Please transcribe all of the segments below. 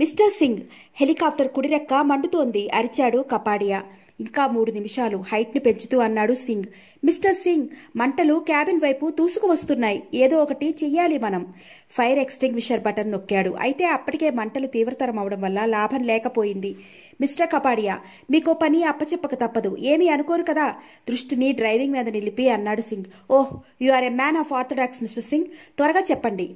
mister Singh helicopter కుడిరెక్క మండుతోంది అరిచాడు కపాడియా ఇంకా మూడు నిమిషాలు హైట్ని పెంచుతూ అన్నాడు సింగ్ మిస్టర్ సింగ్ మంటలు క్యాబిన్ వైపు వస్తున్నాయి ఏదో ఒకటి చెయ్యాలి మనం ఫైర్ ఎక్స్టింగ్విషర్ బటన్ నొక్కాడు అయితే అప్పటికే మంటలు తీవ్రతరం అవడం వల్ల లాభం లేకపోయింది మిస్టర్ కపాడియా మీకో పని అప్పచెప్పక తప్పదు ఏమీ అనుకోరు కదా దృష్టిని డ్రైవింగ్ మీద నిలిపి అన్నాడు Singh oh you are a man of orthodox mister Singh త్వరగా చెప్పండి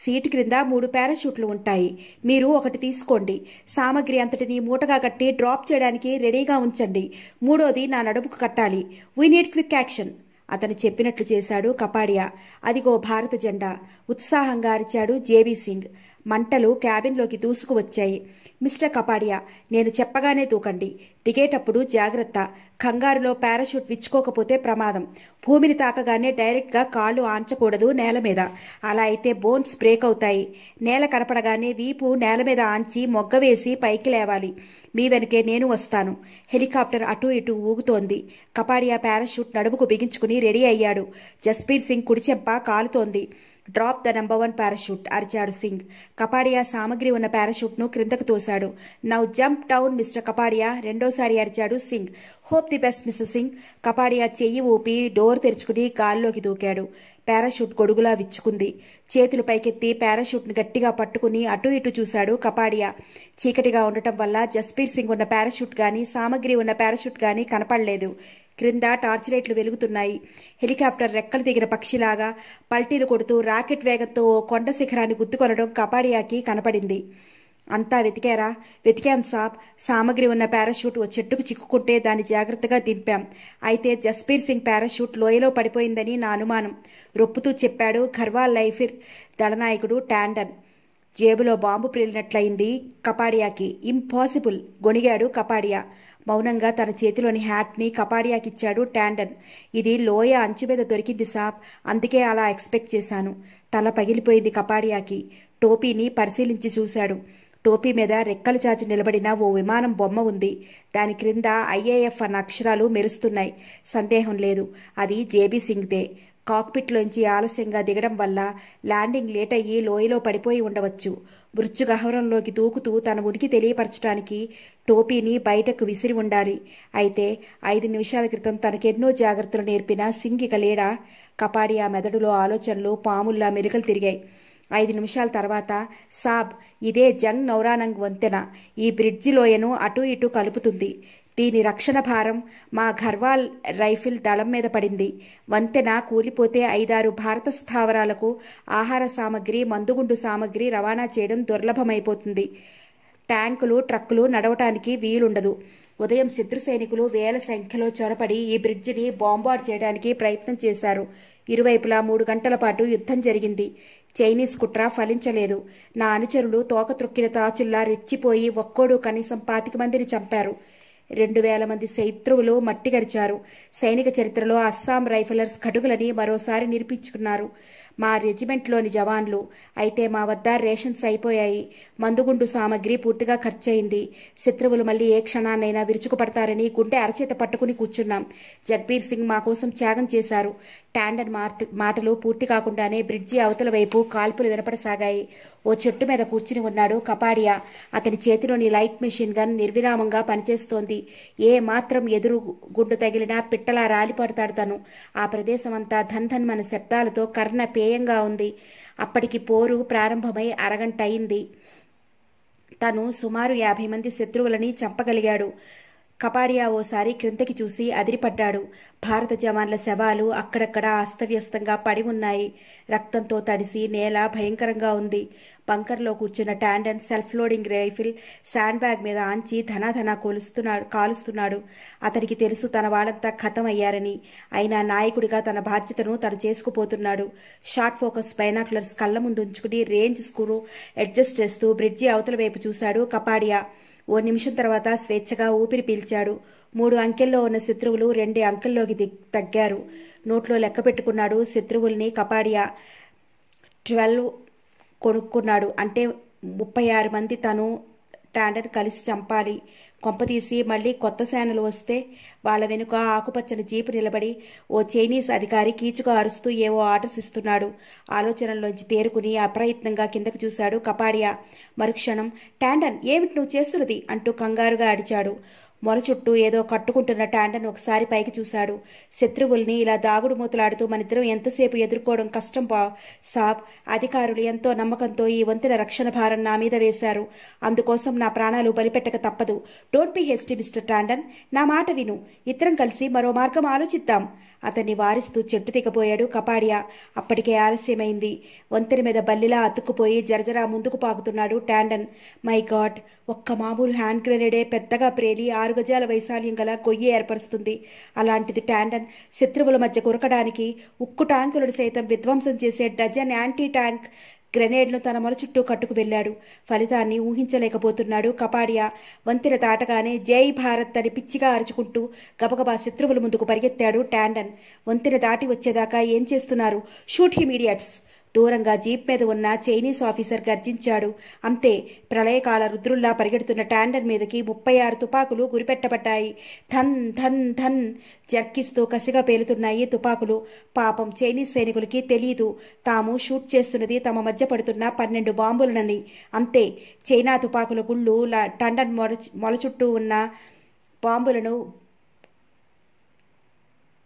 సీటు క్రింద మూడు పారాషూట్లు ఉంటాయి మీరు ఒకటి తీసుకోండి సామాగ్రి అంతటిని మూటగా కట్టి డ్రాప్ చేయడానికి రెడీగా ఉంచండి మూడోది నా నడుపుకు కట్టాలి వీ నీడ్ క్విక్ యాక్షన్ అతను చెప్పినట్లు చేశాడు కపాడియా అదిగో భారత జెండా ఉత్సాహంగా అరిచాడు జేబీ సింగ్ మంటలు క్యాబిన్లోకి దూసుకువచ్చాయి మిస్టర్ కపాడియా నేను చెప్పగానే దూకండి దిగేటప్పుడు జాగ్రత్త కంగారులో పారాషూట్ విచ్చుకోకపోతే ప్రమాదం భూమిని తాకగానే డైరెక్ట్గా కాళ్ళు ఆంచకూడదు నేల మీద అలా అయితే బోన్స్ బ్రేక్ అవుతాయి నేల కనపడగానే వీపు నేల మీద ఆంచి మొగ్గ వేసి పైకి లేవాలి మీ వెనుకే నేను వస్తాను హెలికాప్టర్ అటు ఇటు ఊగుతోంది కపాడియా పారాషూట్ నడుముకు బిగించుకుని రెడీ అయ్యాడు జస్బీర్ సింగ్ కుడిచెంప కాలుతోంది drop the number one parachute అరిచాడు సింగ్ కపాడియా సామగ్రి ఉన్న పారాషూట్ను క్రిందకు తోశాడు now jump down mister Kapadia రెండోసారి అరిచాడు Singh hope the best mister Singh Kapadia చెయ్యి ఊపి డోర్ తెరుచుకుని గాల్లోకి దూకాడు పారాషూట్ గొడుగులా విచ్చుకుంది చేతులు పైకెత్తి పారాషూట్ను గట్టిగా పట్టుకుని అటు ఇటు చూశాడు కపాడియా చీకటిగా ఉండటం వల్ల జస్బీర్ సింగ్ ఉన్న పారాషూట్ కానీ సామగ్రి ఉన్న పారాషూట్ కానీ కనపడలేదు క్రింద టార్చ్ లైట్లు వెలుగుతున్నాయి హెలికాప్టర్ రెక్కలు దిగిన పక్షిలాగా పల్టీలు కొడుతూ రాకెట్ వేగంతో కొండ శిఖరాన్ని గుద్దుకొనడం కపాడియాకి కనపడింది అంతా వెతికారా వెతికాం సాబ్ సామగ్రి ఉన్న పారాషూట్ ఓ చెట్టుకు చిక్కుకుంటే దాన్ని జాగ్రత్తగా దింపాం అయితే జస్బీర్ సింగ్ పారాషూట్ లోయలో పడిపోయిందని నా అనుమానం రొప్పుతూ చెప్పాడు ఖర్వాల్ లైఫిర్ దళనాయకుడు టాండన్ జేబులో బాంబు పేలినట్లయింది కపాడియాకి ఇంపాసిబుల్ గొణిగాడు కపాడియా మౌనంగా తన చేతిలోని హ్యాట్ని కపాడియాకిచ్చాడు ట్యాండన్ ఇది లోయ అంచు మీద దొరికింది సాబ్ అందుకే అలా ఎక్స్పెక్ట్ చేశాను తల పగిలిపోయింది కపాడియాకి టోపీని పరిశీలించి చూశాడు టోపీ మీద రెక్కలు చాచి నిలబడిన ఓ విమానం బొమ్మ ఉంది దాని క్రింద ఐఏఎఫ్ అన్న అక్షరాలు మెరుస్తున్నాయి సందేహం లేదు అది జేబీ సింగ్దే కాక్పిట్లోంచి ఆలస్యంగా దిగడం వల్ల ల్యాండింగ్ లేట్ అయ్యి లోయలో పడిపోయి ఉండవచ్చు మృత్యుగహరంలోకి దూకుతూ తన ఉనికి తెలియపరచడానికి టోపీని బయటకు విసిరి ఉండాలి అయితే ఐదు నిమిషాల క్రితం తనకెన్నో జాగ్రత్తలు నేర్పిన సింగిక లేడ కపాడి ఆ మెదడులో ఆలోచనలు పాముల్లా మెరుకలు తిరిగాయి ఐదు నిమిషాల తర్వాత సాబ్ ఇదే జంగ్ నౌరానంగ్ వంతెన ఈ బ్రిడ్జి లోయను అటు ఇటు కలుపుతుంది దీని రక్షణ భారం మా ఘర్వాల్ రైఫిల్ దళం మీద పడింది వంతెన కూలిపోతే ఐదారు భారత స్థావరాలకు ఆహార సామగ్రి మందుగుండు సామగ్రి రవాణా చేయడం దుర్లభమైపోతుంది ట్యాంకులు ట్రక్కులు నడవటానికి వీలుండదు ఉదయం శత్రు సైనికులు వేల సంఖ్యలో చొరపడి ఈ బ్రిడ్జిని బాంబార్ చేయడానికి ప్రయత్నం చేశారు ఇరువైపులా మూడు గంటల పాటు యుద్ధం జరిగింది చైనీస్ కుట్ర ఫలించలేదు నా అనుచరులు తోక త్రొక్కిన తాచుల్లా రెచ్చిపోయి ఒక్కోడు కనీసం పాతిక మందిని చంపారు రెండు వేల మంది శత్రువులు మట్టిగరిచారు సైనిక చరిత్రలో అస్సాం రైఫలర్స్ కటుకులని మరోసారి నిరూపించుకున్నారు మా రెజిమెంట్లోని జవాన్లు అయితే మా వద్ద రేషన్స్ అయిపోయాయి మందుగుండు సామాగ్రి పూర్తిగా ఖర్చయింది శత్రువులు మళ్ళీ ఏ క్షణాన్నైనా విరుచుకుపడతారని గుండె అరచేత పట్టుకుని కూర్చున్నాం జగ్బీర్ సింగ్ మా కోసం త్యాగం చేశారు టాండర్ మాటలు పూర్తి కాకుండానే బ్రిడ్జి అవతల వైపు కాల్పులు వినపడసాగాయి ఓ చెట్టు మీద కూర్చుని ఉన్నాడు కపాడియా అతని చేతిలోని లైట్ మెషిన్ గన్ నిర్విరామంగా పనిచేస్తోంది ఏ మాత్రం ఎదురు గుండు తగిలినా పిట్టలా రాలిపడతాడు తను ఆ ప్రదేశం అంతా ధన్ధన్ మన శబ్దాలతో కర్ణ పేయంగా ఉంది అప్పటికి పోరు ప్రారంభమై అరగంట అయింది తను సుమారు యాభై మంది శత్రువులని చంపగలిగాడు కపాడియా ఓసారి క్రిందకి చూసి అదిరిపడ్డాడు భారత జవాన్ల శవాలు అక్కడక్కడ అస్తవ్యస్తంగా పడి ఉన్నాయి రక్తంతో తడిసి నేల భయంకరంగా ఉంది బంకర్లో కూర్చున్న Tandon self loading rifle sand bag మీద ఆంచి ధనాధనా కోలుస్తున్నాడు కాలుస్తున్నాడు అతనికి తెలుసు తన వాళ్ళంతా ఖతం అయ్యారని అయినా నాయకుడిగా తన బాధ్యతను తను చేసుకుపోతున్నాడు షార్ట్ ఫోకస్ బైనాక్లర్స్ కళ్ళ ముందు ఉంచుకుని రేంజ్ స్క్రూ అడ్జస్ట్ చేస్తూ బ్రిడ్జి అవతల వైపు చూశాడు కపాడియా ఓ నిమిషం తర్వాత స్వేచ్ఛగా ఊపిరి పీల్చాడు మూడు అంకెల్లో ఉన్న శత్రువులు రెండే అంకెల్లోకి దిగ్ తగ్గారు నోట్లో లెక్క పెట్టుకున్నాడు శత్రువుల్ని కపాడియా ట్వెల్వ్ కొనుక్కున్నాడు అంటే ముప్పై ఆరు మంది తను టాండర్ కలిసి చంపాలి కొంపతీసి మళ్ళీ కొత్త సేనలు వస్తే వాళ్ల వెనుక ఆకుపచ్చని జీపు నిలబడి ఓ చైనీస్ అధికారి కీచుకు అరుస్తూ ఏవో ఆర్డర్స్ ఇస్తున్నాడు ఆలోచనలోంచి తేరుకుని అప్రయత్నంగా కిందకు చూశాడు కపాడియా మరుక్షణం టాండన్ ఏమిటి నువ్వు చేస్తున్నది అంటూ కంగారుగా అడిచాడు మొర చుట్టూ ఏదో కట్టుకుంటున్న టాండన్ ఒకసారి పైకి చూశాడు శత్రువుల్ని ఇలా దాగుడు మూతలాడుతూ మనిద్దరం ఎంతసేపు ఎదుర్కోవడం కష్టం బా సాబ్ అధికారులు ఎంతో నమ్మకంతో ఈ వంతెన రక్షణ భారం నా మీద వేశారు అందుకోసం నా ప్రాణాలు బలిపెట్టక తప్పదు don't be hasty mister Tandon నా మాట విను ఇద్దరం కలిసి మరో మార్గం ఆలోచిద్దాం అతన్ని వారిస్తూ చెట్టు దిగబోయాడు కపాడియా అప్పటికే ఆలస్యమైంది వంతెన మీద బల్లిలా అతుక్కుపోయి జరజరా ముందుకు పాకుతున్నాడు టాండన్ మై గాడ్ ఒక్క మామూలు హ్యాండ్ గ్రెనేడే పెద్దగా ప్రేలి ఆరు గజాల వైశాల్యం గల గొయ్యి ఏర్పరుస్తుంది అలాంటిది టాండన్ శత్రువుల మధ్య కొరకడానికి ఉక్కు ట్యాంకులను సైతం విధ్వంసం చేసే డజన్ యాంటీ ట్యాంక్ గ్రెనేడ్ను తన మొల చుట్టూ కట్టుకు వెళ్ళాడు ఫలితాన్ని ఊహించలేకపోతున్నాడు కపాడియా వంతెన దాటగానే జై భారత్ అని పిచ్చిగా అరుచుకుంటూ గబగబా శత్రువుల ముందుకు పరిగెత్తాడు టాండన్ వంతెన దాటి వచ్చేదాకా ఏం చేస్తున్నారు షూట్ హిమీడియట్స్ దూరంగా జీప్ మీద ఉన్న చైనీస్ ఆఫీసర్ గర్జించాడు అంతే ప్రళయకాల రుద్రుల్లా పరిగెడుతున్న ట్యాండర్ మీదకి ముప్పై ఆరు తుపాకులు గురిపెట్టబడ్డాయి ధన్ ధన్ ధన్ జర్కిస్తూ కసిగా పేలుతున్నాయి తుపాకులు పాపం చైనీస్ సైనికులకి తెలియదు తాము షూట్ చేస్తున్నది తమ మధ్య పడుతున్న పన్నెండు బాంబులనని అంతే చైనా తుపాకుల గుళ్ళు టండన్ మొల మొల చుట్టూ ఉన్న బాంబులను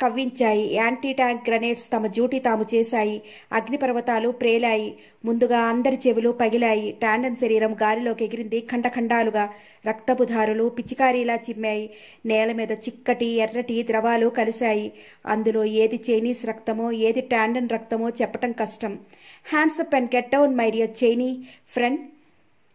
కవ్వించాయి యాంటీ ట్యాంక్ గ్రనేడ్స్ తమ డ్యూటీ తాము చేశాయి అగ్నిపర్వతాలు ప్రేలాయి ముందుగా అందరి చెవులు పగిలాయి టాండన్ శరీరం గాలిలోకి ఎగిరింది ఖండఖండాలుగా రక్తపుధారులు పిచికారీలా చిమ్మాయి నేల మీద చిక్కటి ఎర్రటి ద్రవాలు కలిశాయి అందులో ఏది చైనీస్ రక్తమో ఏది టాండన్ రక్తమో చెప్పటం కష్టం hands up and get down my dear Chinese friend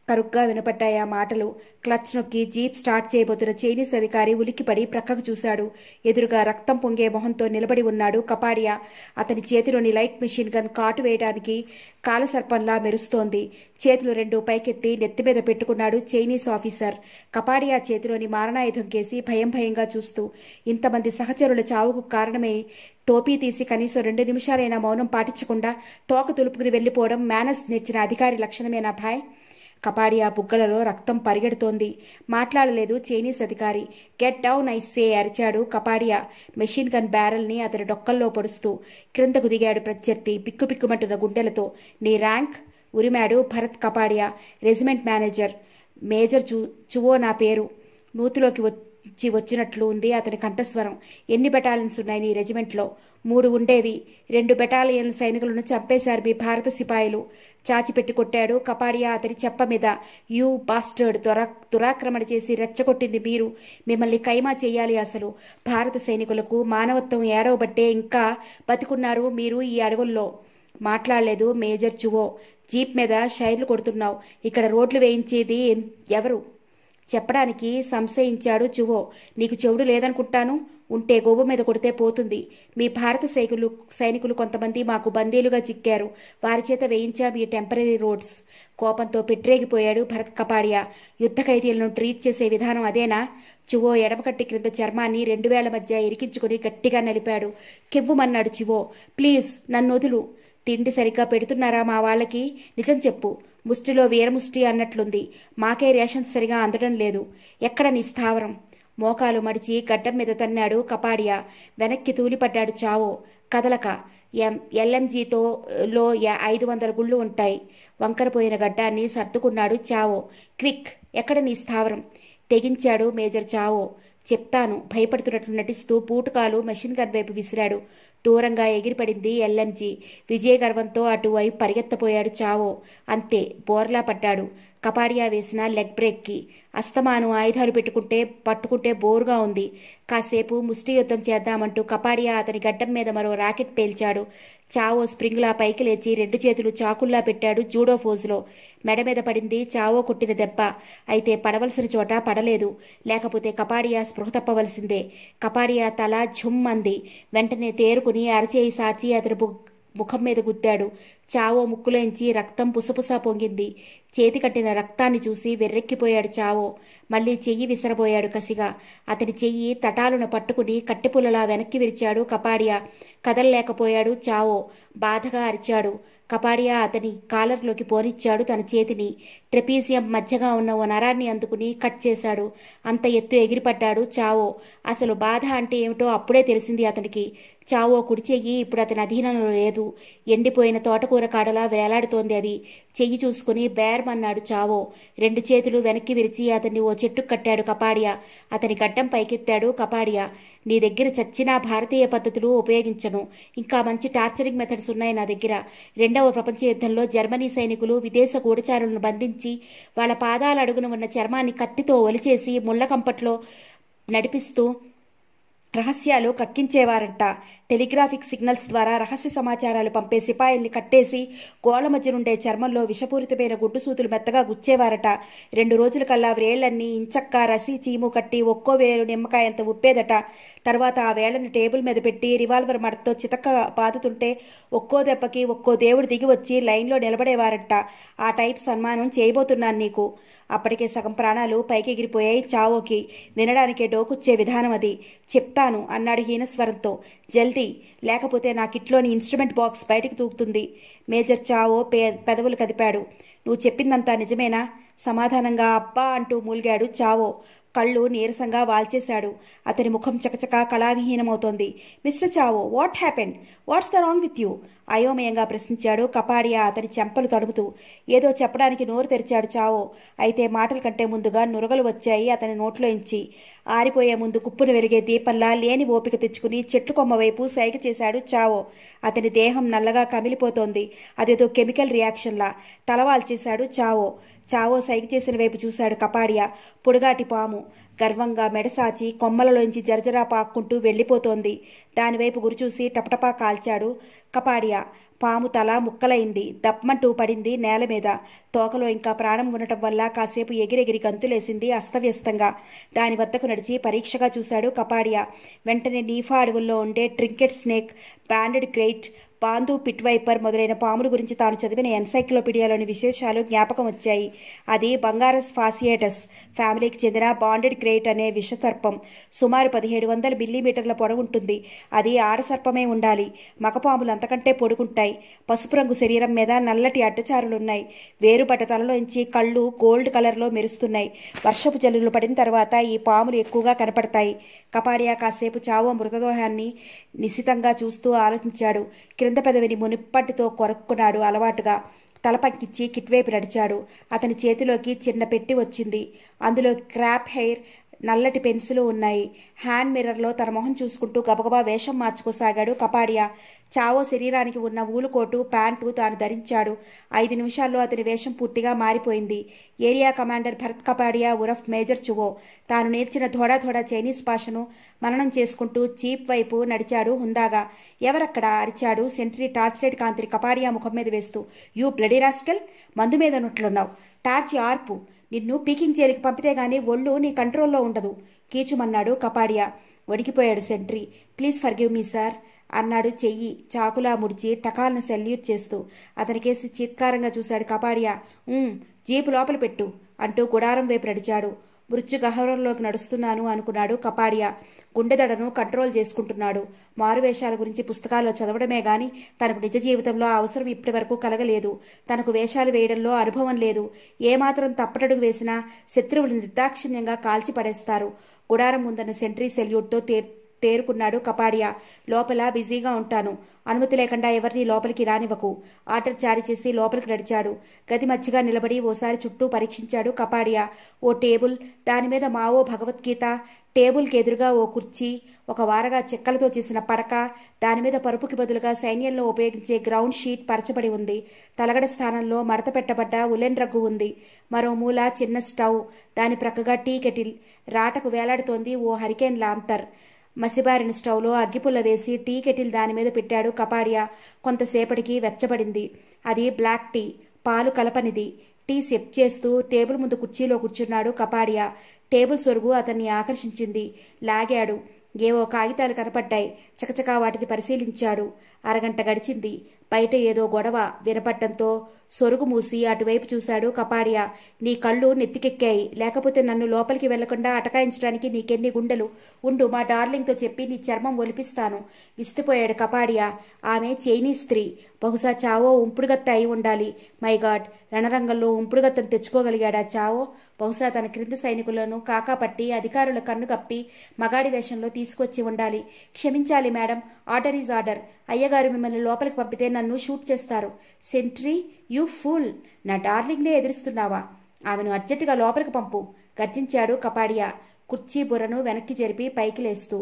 కరుగ్గా వినపడ్డాయి ఆ మాటలు క్లచ్ నొక్కి జీప్ స్టార్ట్ చేయబోతున్న చైనీస్ అధికారి ఉలిక్కిపడి ప్రక్కకు చూశాడు ఎదురుగా రక్తం పొంగే మొహంతో నిలబడి ఉన్నాడు కపాడియా అతని చేతిలోని లైట్ మిషన్ గన్ కాటు వేయడానికి కాలసర్పంలా మెరుస్తోంది చేతులు రెండు పైకెత్తి నెత్తి మీద పెట్టుకున్నాడు చైనీస్ ఆఫీసర్ కపాడియా చేతిలోని మారణాయుధం కేసి భయం భయంగా చూస్తూ ఇంతమంది సహచరుల చావుకు కారణమై టోపీ తీసి కనీసం రెండు నిమిషాలైనా మౌనం పాటించకుండా తోక తులుపుకుని వెళ్ళిపోవడం మేనస్ నెచ్చిన అధికారి లక్షణమేనా భాయ్ కపాడి ఆ బుగ్గలలో రక్తం పరిగెడుతోంది మాట్లాడలేదు చైనీస్ అధికారి గెట్ డౌన్ ఐ సే అరిచాడు కపాడియా మెషిన్ గన్ బ్యారెల్ని అతని డొక్కల్లో పొడుస్తూ క్రిందకు దిగాడు ప్రత్యర్థి పిక్కుపిక్కుమంటున్న గుండెలతో నీ ర్యాంక్ ఉరిమాడు Bharat Kapadia regiment manager major Chu Chuo నా పేరు నూతిలోకి నుంచి వచ్చినట్లు ఉంది అతని కంఠస్వరం ఎన్ని బెటాలియన్స్ ఉన్నాయి నీ రెజిమెంట్లో మూడు ఉండేవి రెండు బెటాలియన్ సైనికులను చంపేశారు మీ భారత సిపాయిలు చాచిపెట్టి కొట్టాడు కపాడియా అతని చెప్ప మీద యూ బాస్టర్డ్ దురా దురాక్రమణ చేసి రెచ్చగొట్టింది మీరు మిమ్మల్ని కైమా చేయాలి అసలు భారత సైనికులకు మానవత్వం ఏడవబట్టే ఇంకా బతికున్నారు మీరు ఈ అడవుల్లో మాట్లాడలేదు మేజర్ చువో జీప్ మీద షైర్లు కొడుతున్నావు ఇక్కడ రోడ్లు వేయించేది ఎవరు చెప్పడానికి సంశయించాడు చువో నీకు చెవుడు లేదనుకుంటాను ఉంటే గోబు మీద కొడితే పోతుంది మీ భారత సైకులు సైనికులు కొంతమంది మాకు బందీలుగా చిక్కారు వారి చేత వేయించాం ఈ టెంపరీ రోడ్స్ కోపంతో పిట్రేగిపోయాడు భరత్ కపాడియా యుద్ధ ఖైదీలను ట్రీట్ చేసే విధానం అదేనా చువో ఎడమకట్టి క్రింద చర్మాన్ని రెండు వేల మధ్య ఇరికించుకుని గట్టిగా నలిపాడు కివ్వుమన్నాడు చివో ప్లీజ్ నన్ను వదులు తిండి సరిగ్గా పెడుతున్నారా మా వాళ్ళకి నిజం చెప్పు ముష్టిలో వీరముష్టి అన్నట్లుంది మాకే రేషన్ సరిగా అందడం లేదు ఎక్కడ నీ స్థావరం మోకాలు మడిచి గడ్డం మీద తన్నాడు కపాడియా వెనక్కి తూలిపడ్డాడు చావో కదలక ఎం ఎల్ఎంజీతో లో ఐదు వందల గుళ్ళు ఉంటాయి వంకరపోయిన గడ్డాన్ని సర్దుకున్నాడు చావో క్విక్ ఎక్కడ నీ స్థావరం తెగించాడు మేజర్ చావో చెప్తాను భయపడుతున్నట్లు నటిస్తూ పూటకాలు మెషిన్ గన్ వైపు విసిరాడు దూరంగా ఎగిరిపడింది ఎల్ఎంజీ విజయ గర్వంతో అటువైపు పరిగెత్తపోయాడు చావో అంతే బోర్లా పడ్డాడు కపాడియా వేసిన లెగ్ బ్రేక్కి అస్తమాను ఆయుధాలు పెట్టుకుంటే పట్టుకుంటే బోరుగా ఉంది కాసేపు ముష్టి యుద్ధం చేద్దామంటూ కపాడియా అతని గడ్డం మీద మరో రాకెట్ పేల్చాడు చావో స్ప్రింగ్లా పైకి లేచి రెండు చేతులు చాకుల్లా పెట్టాడు జూడో ఫోజులో మెడ మీద పడింది చావో కొట్టిన దెబ్బ అయితే పడవలసిన చోట పడలేదు లేకపోతే కపాడియా స్పృహ తప్పవలసిందే కపాడియా తల ఝుమ్ అంది వెంటనే తేరుకుని అరచేయి సాచి అతని ముఖం మీద గుద్దాడు చావో ముక్కులోంచి రక్తం పుసపుసా పొంగింది చేతి కట్టిన రక్తాన్ని చూసి వెర్రెక్కిపోయాడు చావో మళ్ళీ చెయ్యి విసరబోయాడు కసిగా అతని చెయ్యి తటాలున పట్టుకుని కట్టెపుల్లలా వెనక్కి విరిచాడు కపాడియా కదలలేకపోయాడు చావో బాధగా అరిచాడు కపాడియా అతని కాలర్లోకి పోనిచ్చాడు తన చేతిని ట్రెపీజియం మధ్యగా ఉన్న ఓ నరాన్ని అందుకుని కట్ చేశాడు అంత ఎత్తు ఎగిరిపడ్డాడు చావో అసలు బాధ అంటే ఏమిటో అప్పుడే తెలిసింది అతనికి చావో కుడి చెయ్యి ఇప్పుడు అతని అధీనంలో లేదు ఎండిపోయిన తోటకూర కాడలా వేలాడుతోంది అది చెయ్యి చూసుకుని బేర్మన్నాడు చావో రెండు చేతులు వెనక్కి విరిచి అతన్ని ఓ చెట్టుకు కట్టాడు కపాడియా అతని గడ్డం పైకెత్తాడు కపాడియా నీ దగ్గర చచ్చినా భారతీయ పద్ధతులు ఉపయోగించను ఇంకా మంచి టార్చరింగ్ మెథడ్స్ ఉన్నాయి నా దగ్గర రెండవ ప్రపంచ యుద్ధంలో జర్మనీ సైనికులు విదేశ గూఢచారులను బంధించి వాళ్ళ పాదాల అడుగున ఉన్న చర్మాన్ని కత్తితో ఒలిచేసి ముళ్ళ కంపట్లో నడిపిస్తూ రహస్యాలు కక్కించేవారంట టెలిగ్రాఫిక్ సిగ్నల్స్ ద్వారా రహస్య సమాచారాలు పంపే సిపాయిల్ని కట్టేసి గోళ్ల నుండే చర్మంలో విషపూరితమైన గుడ్డు సూతులు మెత్తగా గుచ్చేవారట రెండు రోజుల కల్లా వేళ్లన్నీ ఇంచక్క రసి చీము కట్టి ఒక్కో వేలు నిమ్మకాయంత ఉప్పేదట తర్వాత ఆ వేళ్లను టేబుల్ మీద పెట్టి రివాల్వర్ మడతో చితక్క పాతుతుంటే ఒక్కో దెబ్బకి ఒక్కో దేవుడు దిగి వచ్చి లైన్లో నిలబడేవారట ఆ టైప్ సన్మానం చేయబోతున్నాను నీకు అప్పటికే సగం ప్రాణాలు పైకి ఎగిరిపోయాయి చావోకి వినడానికే డోకుచ్చే విధానం అది చెప్తాను అన్నాడు హీనస్వరంతో జల్ వదిలిది లేకపోతే నా కిట్లోని ఇన్స్ట్రుమెంట్ బాక్స్ బయటకు తూగుతుంది మేజర్ చావో పే పెదవులు కదిపాడు నువ్వు చెప్పిందంతా నిజమేనా సమాధానంగా అబ్బా అంటూ మూలిగాడు చావో కళ్ళు నీరసంగా వాల్చేశాడు అతని ముఖం చకచక కళావిహీనమవుతోంది mister Chao what happened what's the wrong with you అయోమయంగా ప్రశ్నించాడు కపాడియా అతని చెంపలు తడుపుతూ ఏదో చెప్పడానికి నోరు తెరిచాడు చావో అయితే మాటల కంటే ముందుగా నురగలు వచ్చాయి అతని నోట్లోంచి ఆరిపోయే ముందు కుప్పును వెలిగే దీపంలా లేని ఓపిక తెచ్చుకుని చెట్లు కొమ్మ వైపు సైగ చేశాడు చావో అతని దేహం నల్లగా కమిలిపోతోంది అదేదో కెమికల్ రియాక్షన్లా తలవాల్చేశాడు చావో చావో సైగ చేసిన వైపు చూశాడు కపాడియా పొడుగాటి పాము గర్వంగా మెడసాచి కొమ్మలలోంచి జరజరా పాక్కుంటూ వెళ్ళిపోతోంది దానివైపు గురిచూసి టపటపా కాల్చాడు కపాడియా పాము తల ముక్కలైంది దప్మంటూ పడింది నేల మీద తోకలో ఇంకా ప్రాణం ఉండటం వల్ల కాసేపు ఎగిరెగిరి గంతులేసింది అస్తవ్యస్తంగా దాని వద్దకు నడిచి పరీక్షగా చూశాడు కపాడియా వెంటనే నీఫా అడవుల్లో ఉండే ట్రింకెట్ స్నేక్ బ్యాండెడ్ గ్రేట్ పాందు పిట్వైపర్ మొదలైన పాముల గురించి తాను చదివిన ఎన్సైక్లోపీడియాలోని విశేషాలు జ్ఞాపకం వచ్చాయి అది బంగారస్ ఫాసియేటస్ ఫ్యామిలీకి చెందిన బాండెడ్ గ్రేట్ అనే విషసర్పం సుమారు పదిహేడు వందల మిల్లీమీటర్ల పొడవుంటుంది అది ఆడసర్పమే ఉండాలి మగపాములు అంతకంటే పొడుగుంటాయి పసుపు రంగు శరీరం మీద నల్లటి అడ్డచారులున్నాయి వేరుపడ్డ తలలోంచి కళ్ళు గోల్డ్ కలర్లో మెరుస్తున్నాయి వర్షపు జల్లులు పడిన తర్వాత ఈ పాములు ఎక్కువగా కనపడతాయి కపాడియా కాసేపు చావో మృతదేహాన్ని నిశితంగా చూస్తూ ఆలోచించాడు క్రింద పెదవిని మునిప్పటితో కొరక్కున్నాడు అలవాటుగా తలపంకిచ్చి కిట్వైపు నడిచాడు అతని చేతిలోకి చిన్న పెట్టి వచ్చింది అందులో క్రాప్ హెయిర్ నల్లటి పెన్సిలు ఉన్నాయి హ్యాండ్ మిర్రర్లో తన మొహం చూసుకుంటూ గబగబా వేషం మార్చుకోసాగాడు కపాడియా చావో శరీరానికి ఉన్న ఊలుకోటు ప్యాంటు తాను ధరించాడు ఐదు నిమిషాల్లో అతని వేషం పూర్తిగా మారిపోయింది ఏరియా కమాండర్ భరత్ కపాడియా ఉరఫ్ మేజర్ చువో తాను నేర్చిన ధోడా ధోడా చైనీస్ భాషను మననం చేసుకుంటూ చీప్ వైపు నడిచాడు హుందాగా ఎవరక్కడ అరిచాడు సెంట్రీ టార్చ్ లైట్ కాంతి కపాడియా ముఖం మీద వేస్తూ యూ బ్లడీ రాస్కెల్ మందు మీద నుట్లున్నావు టార్చ్ ఆర్పు నిన్ను పీకింగ్ జైలుకి పంపితే గాని ఒళ్ళు నీ కంట్రోల్లో ఉండదు కీచుమన్నాడు కపాడియా వణికిపోయాడు sentry please forgive me sir అన్నాడు చెయ్యి చాకులా ముడిచి టకాలను సెల్యూట్ చేస్తూ అతనికేసి చీత్కారంగా చూశాడు కపాడియా జీపు లోపల పెట్టు అంటూ గుడారం వైపు నడిచాడు మృత్యుగహరంలోకి నడుస్తున్నాను అనుకున్నాడు కపాడియా గుండెదడను కంట్రోల్ చేసుకుంటున్నాడు మారువేషాల గురించి పుస్తకాల్లో చదవడమే గాని తనకు నిజ జీవితంలో అవసరం ఇప్పటివరకు కలగలేదు తనకు వేషాలు వేయడంలో అనుభవం లేదు ఏమాత్రం తప్పటడుగు వేసినా శత్రువులు నిర్దాక్షిణ్యంగా కాల్చి పడేస్తారు గుడారం ముందన్న సెంట్రీ సెల్యూట్తో తే తేరుకున్నాడు కపాడియా లోపల బిజీగా ఉంటాను అనుమతి లేకుండా ఎవరిని లోపలికి రానివ్వకు ఆర్డర్ జారీ చేసి లోపలికి నడిచాడు గది మధ్యగా నిలబడి ఓసారి చుట్టూ పరీక్షించాడు కపాడియా ఓ టేబుల్ దానిమీద మావో భగవద్గీత టేబుల్కి ఎదురుగా ఓ కుర్చీ ఒక వారగా చెక్కలతో చేసిన పడక దానిమీద పరుపుకి బదులుగా సైన్యంలో ఉపయోగించే గ్రౌండ్ షీట్ పరచబడి ఉంది తలగడ స్థానంలో మడత పెట్టబడ్డ ఉలెన్ రగ్గు ఉంది మరో మూల చిన్న స్టవ్ దాని ప్రక్కగా టీ కెటిల్ రాటకు వేలాడుతోంది ఓ హరికేన్ లాంతర్ మసిబారిన స్టవ్లో అగ్గిపుల్ల వేసి టీ కెటిల్ దాని మీద పెట్టాడు కపాడియా కొంతసేపటికి వెచ్చబడింది అది బ్లాక్ టీ పాలు కలపనిది టీ సెప్ చేస్తూ టేబుల్ ముందు కుర్చీలో కూర్చున్నాడు కపాడియా టేబుల్ సొరుగు అతన్ని ఆకర్షించింది లాగాడు ఏవో కాగితాలు కనపడ్డాయి చకచకా వాటిని పరిశీలించాడు అరగంట గడిచింది బయట ఏదో గొడవ వినపట్టంతో సొరుగు మూసి అటువైపు చూశాడు కపాడియా నీ కళ్ళు నెత్తికెక్కాయి లేకపోతే నన్ను లోపలికి వెళ్లకుండా అటకాయించడానికి నీకెన్ని గుండెలు ఉండు మా డార్లింగ్తో చెప్పి నీ చర్మం ఒలిపిస్తాను విసిపోయాడు కపాడియా ఆమె చైనీస్ స్త్రీ బహుశా చావో ఉంపుడుగత్త అయి ఉండాలి మై గాడ్ రణరంగంలో ఉంపుడుగత్తను తెచ్చుకోగలిగాడా చావో బహుశా తన క్రింది సైనికులను కాకాపట్టి అధికారుల కన్ను కప్పి మగాడి వేషంలో తీసుకొచ్చి ఉండాలి క్షమించాలి మేడం ఆర్డర్ ఈజ్ ఆర్డర్ అయ్యగారు మిమ్మల్ని లోపలికి పంపితే నన్ను షూట్ చేస్తారు సెంట్రీ యూ ఫుల్ నా డార్లింగ్నే ఎదిరిస్తున్నావా ఆమెను అర్జెంటుగా లోపలికి పంపు గర్జించాడు కపాడియా కుర్చీ బుర్రను వెనక్కి జరిపి పైకి లేస్తూ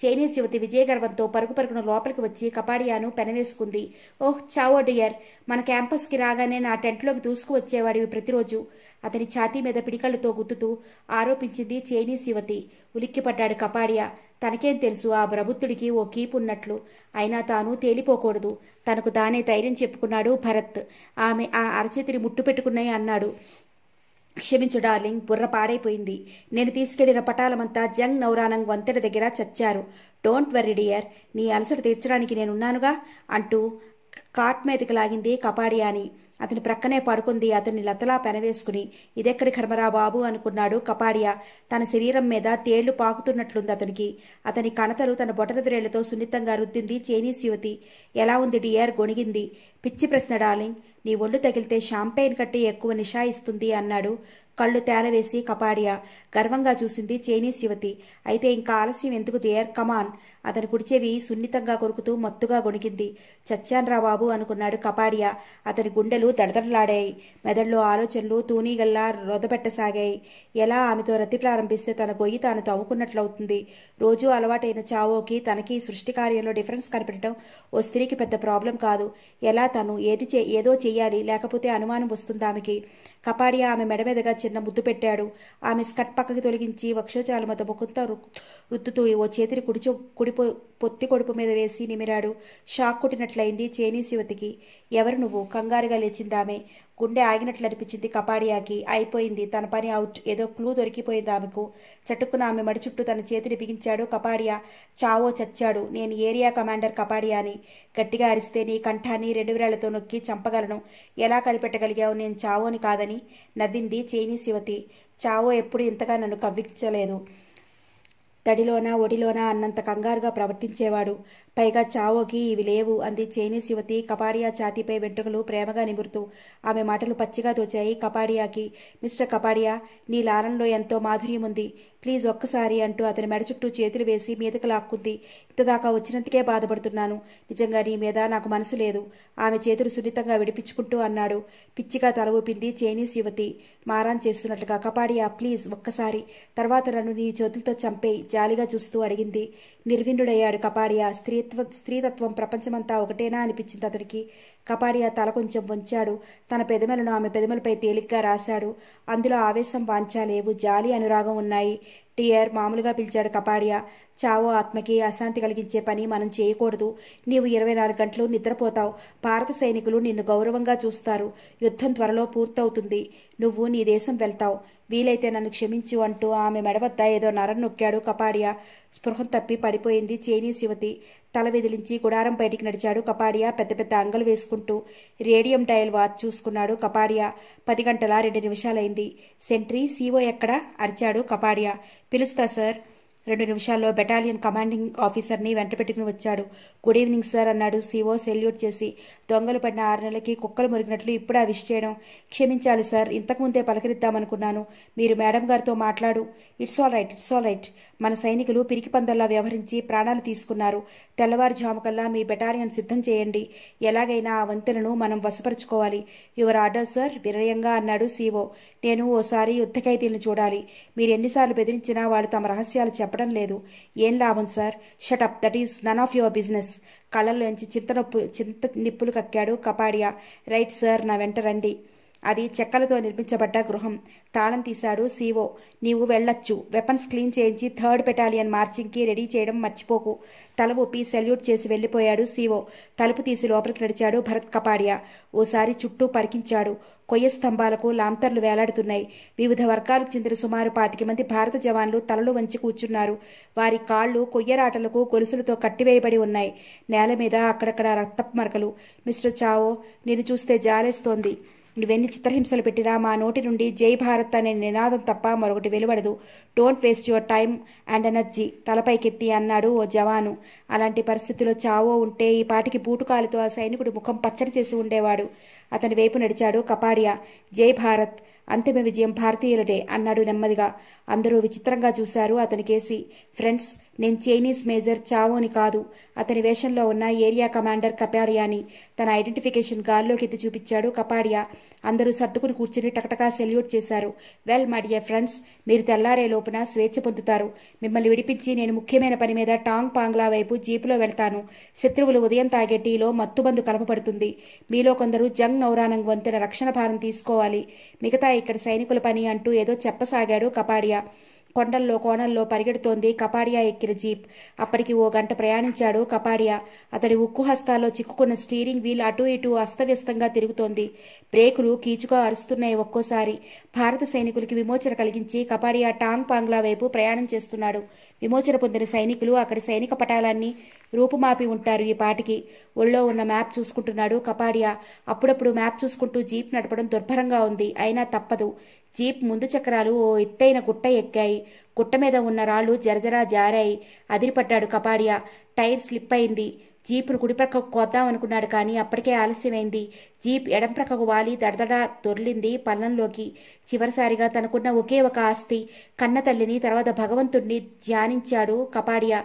చైనీస్ యువతి విజయగర్వంతో పరుగు పరుగున లోపలికి వచ్చి కపాడియాను పెనవేసుకుంది ఓహ్ చావో డియర్ మన క్యాంపస్కి రాగానే నా టెంట్లోకి దూసుకు వచ్చేవాడివి ప్రతిరోజు అతని ఛాతీ మీద పిడికళ్ళతో గుద్దుతూ ఆరోపించింది చైనీస్ యువతి ఉలిక్కిపడ్డాడు కపాడియా తనకేం తెలుసు ఆ ప్రభుత్తుడికి ఓ కీప్ ఉన్నట్లు అయినా తాను తేలిపోకూడదు తనకు తానే ధైర్యం చెప్పుకున్నాడు భరత్ ఆమె ఆ అరచేతిని ముట్టు పెట్టుకున్నాయి అన్నాడు క్షమించు డార్లింగ్ బుర్ర పాడైపోయింది నేను తీసుకెళ్లిన పటాలమంతా జంగ్ నౌరానంగ్ వంతెన దగ్గర చచ్చారు డోంట్ వెర్రీ డియర్ నీ అలసట తీర్చడానికి నేనున్నానుగా అంటూ కాట్ మీదకి లాగింది కపాడియాని అతని ప్రక్కనే పడుకుంది అతన్ని లతలా పెనవేసుకుని ఇదెక్కడి కర్మరా బాబు అనుకున్నాడు కపాడియా తన శరీరం మీద తేళ్లు పాకుతున్నట్లుంది అతనికి అతని కణతలు తన బొటనవిరేళ్లతో సున్నితంగా రుద్దింది చైనీస్ యువతి ఎలా ఉంది డియర్ గొణిగింది పిచ్చి ప్రశ్న డార్లింగ్ నీ ఒళ్ళు తగిలితే షాంపెయిన్ కట్టి ఎక్కువ నిషా ఇస్తుంది అన్నాడు కళ్ళు తేలవేసి కపాడియా గర్వంగా చూసింది చైనీస్ యువతి అయితే ఇంకా ఆలస్యం ఎందుకు దేర్ కమాన్ అతని కుడిచేవి సున్నితంగా కొరుకుతూ మత్తుగా గొణికింది చచ్చాన్రా బాబు అనుకున్నాడు కపాడియా అతని గుండెలు దడదడలాడాయి మెదడులో ఆలోచనలు తూనీగల్లా రొదపెట్టసాగాయి ఎలా ఆమెతో రతి ప్రారంభిస్తే తన గొయ్యి తాను తవ్వుకున్నట్లవుతుంది రోజూ అలవాటైన చావోకి తనకి సృష్టి కార్యంలో డిఫరెన్స్ కనిపెట్టడం ఓ స్త్రీకి పెద్ద ప్రాబ్లం కాదు ఎలా తను ఏది చే ఏదో చెయ్యాలి లేకపోతే అనుమానం వస్తుంది ఆమెకి కపాడియా ఆమె మెడ మీదగా చిన్న ముద్దు పెట్టాడు ఆమె స్కట్ పక్కకి తొలగించి వక్షోచాల మధ్య ముఖంత రుద్దుతూ ఓ చేతిని కుడిచో కుడిపో పొత్తి కొడుపు మీద వేసి నిమిరాడు షాక్ కొట్టినట్లయింది చైనీస్ యువతికి ఎవరు నువ్వు కంగారుగా లేచిందామె గుండె ఆగినట్లు అనిపించింది కపాడియాకి అయిపోయింది తన పని అవుట్ ఏదో క్లూ దొరికిపోయింది ఆమెకు చటుక్కున ఆమె మడి చుట్టూ తన చేతిని బిగించాడు కపాడియా చావో చచ్చాడు నేను ఏరియా కమాండర్ కపాడియాని గట్టిగా అరిస్తే నీ కంఠాన్ని రెండు వేలతో నొక్కి చంపగలను ఎలా కనిపెట్టగలిగావు నేను చావోని కాదని నవ్వింది చైనీస్ యువతి చావో ఎప్పుడు ఇంతగా నన్ను కవ్వించలేదు దడిలోనా ఒడిలోనా అన్నంత కంగారుగా ప్రవర్తించేవాడు పైగా చావోకి ఇవి లేవు అంది చైనీస్ యువతి కపాడియా ఛాతీపై వెంట్రుకలు ప్రేమగా నిమురుతూ ఆమె మాటలు పచ్చిగా తోచాయి కపాడియాకి మిస్టర్ కపాడియా నీ లారంలో ఎంతో మాధుర్యం ఉంది ప్లీజ్ ఒక్కసారి అంటూ అతని మెడ చుట్టూ చేతులు వేసి మీదకు లాక్కుంది ఇంతదాకా వచ్చినందుకే బాధపడుతున్నాను నిజంగా నీ మీద నాకు మనసు లేదు ఆమె చేతులు సున్నితంగా విడిపించుకుంటూ అన్నాడు పిచ్చిగా తల ఊపింది చైనీస్ యువతి మారాన్ చేస్తున్నట్లుగా కపాడియా ప్లీజ్ ఒక్కసారి తర్వాత నన్ను నీ చేతులతో చంపే జాలిగా చూస్తూ అడిగింది నిర్విన్నుడయ్యాడు కపాడియా స్త్రీత్వ స్త్రీతత్వం ప్రపంచమంతా ఒకటేనా అనిపించింది అతనికి కపాడియా తల కొంచెం వంచాడు తన పెదమలను ఆమె పెదమలపై తేలిగ్గా రాశాడు అందులో ఆవేశం వాంఛ లేవు జాలి అనురాగం ఉన్నాయి టియర్ మామూలుగా పిలిచాడు కపాడియా చావో ఆత్మకి అశాంతి కలిగించే పని మనం చేయకూడదు నీవు ఇరవై నాలుగు గంటలు నిద్రపోతావు భారత సైనికులు నిన్ను గౌరవంగా చూస్తారు యుద్ధం త్వరలో పూర్తవుతుంది నువ్వు నీ దేశం వెళ్తావు వీలైతే నన్ను క్షమించు అంటూ ఆమె మెడవద్ద ఏదో నరం నొక్కాడు కపాడియా స్పృహం తప్పి పడిపోయింది చైనీస్ యువతి తల విదిలించి గుడారం బయటికి నడిచాడు కపాడియా పెద్ద పెద్ద అంగలు వేసుకుంటూ రేడియం డయల్ వాచ్ చూసుకున్నాడు కపాడియా పది గంటల రెండు నిమిషాలైంది సెంట్రీ సీఓ ఎక్కడ అరిచాడు కపాడియా పిలుస్తా సార్ రెండు నిమిషాల్లో బెటాలియన్ కమాండింగ్ ఆఫీసర్ని వెంట పెట్టుకుని వచ్చాడు గుడ్ ఈవినింగ్ సార్ అన్నాడు సీఓ సెల్యూట్ చేసి దొంగలు పడిన ఆరు నెలలకి కుక్కలు మురిగినట్లు ఇప్పుడు ఆ విష్ చేయడం క్షమించాలి సార్ ఇంతకుముందే పలకరిద్దామనుకున్నాను మీరు మేడం గారితో మాట్లాడు it's all right it's all right మన సైనికులు పిరికి పందల్లా వ్యవహరించి ప్రాణాలు తీసుకున్నారు తెల్లవారుజాముకల్లా మీ బెటాలియన్ సిద్ధం చేయండి ఎలాగైనా ఆ వంతెనను మనం వశపరుచుకోవాలి యువర్ ఆర్డర్ సార్ వినయంగా అన్నాడు సీఓ నేను ఓసారి యుద్ధ ఖైదీలను చూడాలి మీరు ఎన్నిసార్లు బెదిరించినా వాళ్ళు తమ రహస్యాలు చెప్పారు చెప్పడం లేదు ఏం లాభం sir shut up that is none of your business కళ్ళల్లోంచి చింత నొప్పు చింత నిప్పులు కక్కాడు కపాడియా రైట్ సార్ నా వెంట రండి అది చెక్కలతో నిర్మించబడ్డ గృహం తాళం తీశాడు సీఓ నీవు వెళ్ళొచ్చు వెపన్స్ క్లీన్ చేయించి థర్డ్ బెటాలియన్ మార్చింగ్కి రెడీ చేయడం మర్చిపోకు తల ఊపి సెల్యూట్ చేసి వెళ్ళిపోయాడు సీఓ తలుపు తీసి లోపలికి నడిచాడు భరత్ కపాడియా ఓసారి చుట్టూ పరికించాడు కొయ్య స్తంభాలకు లాంతర్లు వేలాడుతున్నాయి వివిధ వర్గాలకు చెందిన సుమారు పాతిక మంది భారత జవాన్లు తలలు వంచి కూర్చున్నారు వారి కాళ్ళు కొయ్యరాటలకు గొలుసులతో కట్టివేయబడి ఉన్నాయి నేల మీద అక్కడక్కడ రక్తపు మరకలు మిస్టర్ చావో నేను చూస్తే జాలేస్తోంది నువ్వెన్ని చిత్రహింసలు పెట్టినా మా నోటి నుండి జై భారత్ అనే నినాదం తప్ప మరొకటి వెలువడదు don't waste your time and energy తలపైకెత్తి అన్నాడు ఓ జవాను అలాంటి పరిస్థితిలో చావో ఉంటే ఈ పాటికి బూటుకాలతో ఆ సైనికుడు ముఖం పచ్చడి చేసి ఉండేవాడు అతని వైపు నడిచాడు కపాడియా జై భారత్ అంతిమ విజయం భారతీయులదే అన్నాడు నెమ్మదిగా అందరూ విచిత్రంగా చూశారు అతని కేసి ఫ్రెండ్స్ నేను చైనీస్ మేజర్ చావోని కాదు అతని వేషంలో ఉన్న ఏరియా కమాండర్ కపాడియాని తన ఐడెంటిఫికేషన్ గాల్లోకి ఎత్తి చూపించాడు కపాడియా అందరూ సర్దుకుని కూర్చుని టకటకా సెల్యూట్ చేశారు వెల్ మై డియర్ ఫ్రెండ్స్ మీరు తెల్లారే లోపున స్వేచ్ఛ పొందుతారు మిమ్మల్ని విడిపించి నేను ముఖ్యమైన పని మీద టాంగ్ పాంగ్లా వైపు జీపులో వెళ్తాను శత్రువులు ఉదయం తాగే టీలో మత్తుబందు కలపబడుతుంది మీలో కొందరు జంగ్ నౌరానంగ్ వంతెన రక్షణ భారం తీసుకోవాలి మిగతా ఇక్కడ సైనికుల పని అంటూ ఏదో చెప్పసాగాడు కపాడియా కొండల్లో కోణల్లో పరిగెడుతోంది కపాడియా ఎక్కిన జీప్ అప్పటికి ఓ గంట ప్రయాణించాడు కపాడియా అతడి ఉక్కు హస్తాల్లో చిక్కుకున్న స్టీరింగ్ వీల్ అటు ఇటు అస్తవ్యస్తంగా తిరుగుతోంది బ్రేకులు కీచుగా అరుస్తున్నాయి ఒక్కోసారి భారత సైనికులకి విమోచన కలిగించి కపాడియా టాంగ్ పాంగ్లా వైపు ప్రయాణం చేస్తున్నాడు విమోచన పొందిన సైనికులు అక్కడి సైనిక పటాలాన్ని రూపుమాపి ఉంటారు ఈ పాటికి ఒళ్ళో ఉన్న మ్యాప్ చూసుకుంటున్నాడు కపాడియా అప్పుడప్పుడు మ్యాప్ చూసుకుంటూ జీప్ నడపడం దుర్భరంగా ఉంది అయినా తప్పదు జీప్ ముందు చక్రాలు ఓ ఎత్తైన గుట్ట ఎక్కాయి గుట్ట మీద ఉన్న రాళ్ళు జరజరా జారాయి అదిరిపడ్డాడు కపాడియా టైర్ స్లిప్ అయింది జీపును కుడిప్రక్కకు కోద్దామనుకున్నాడు అనుకున్నాడు కానీ అప్పటికే ఆలస్యమైంది జీప్ ఎడం ప్రక్కకు వాలి దడదడా దొర్లింది పల్లంలోకి చివరిసారిగా తనకున్న ఒకే ఒక ఆస్తి కన్నతల్లిని తర్వాత భగవంతుణ్ణి ధ్యానించాడు కపాడియా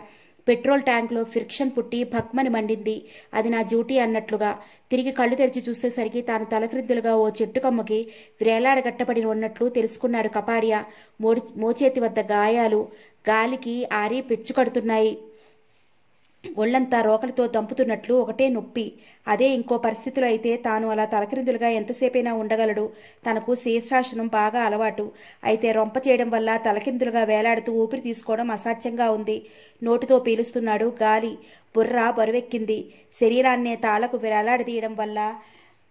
పెట్రోల్ ట్యాంక్లో ఫ్రిక్షన్ పుట్టి భక్మని మండింది అది నా డ్యూటీ అన్నట్లుగా తిరిగి కళ్ళు తెరిచి చూసేసరికి తాను తలక్రిందులుగా ఓ చెట్టు కమ్మకి వేలాడగట్టబడి ఉన్నట్లు తెలుసుకున్నాడు కపాడియా మోడి మోచేతి వద్ద గాయాలు గాలికి ఆరి పెచ్చుకడుతున్నాయి ఒళ్ళంతా రోకలితో దంపుతున్నట్లు ఒకటే నొప్పి అదే ఇంకో పరిస్థితులు అయితే తాను అలా తలకిరిందులుగా ఎంతసేపైనా ఉండగలడు తనకు శీర్షాసనం బాగా అలవాటు అయితే రొంప చేయడం వల్ల తలకిందులుగా వేలాడుతూ ఊపిరి తీసుకోవడం అసాధ్యంగా ఉంది నోటితో పీలుస్తున్నాడు గాలి బుర్ర బరువెక్కింది శరీరాన్నే తాళ్లకు వేలాడదీయడం వల్ల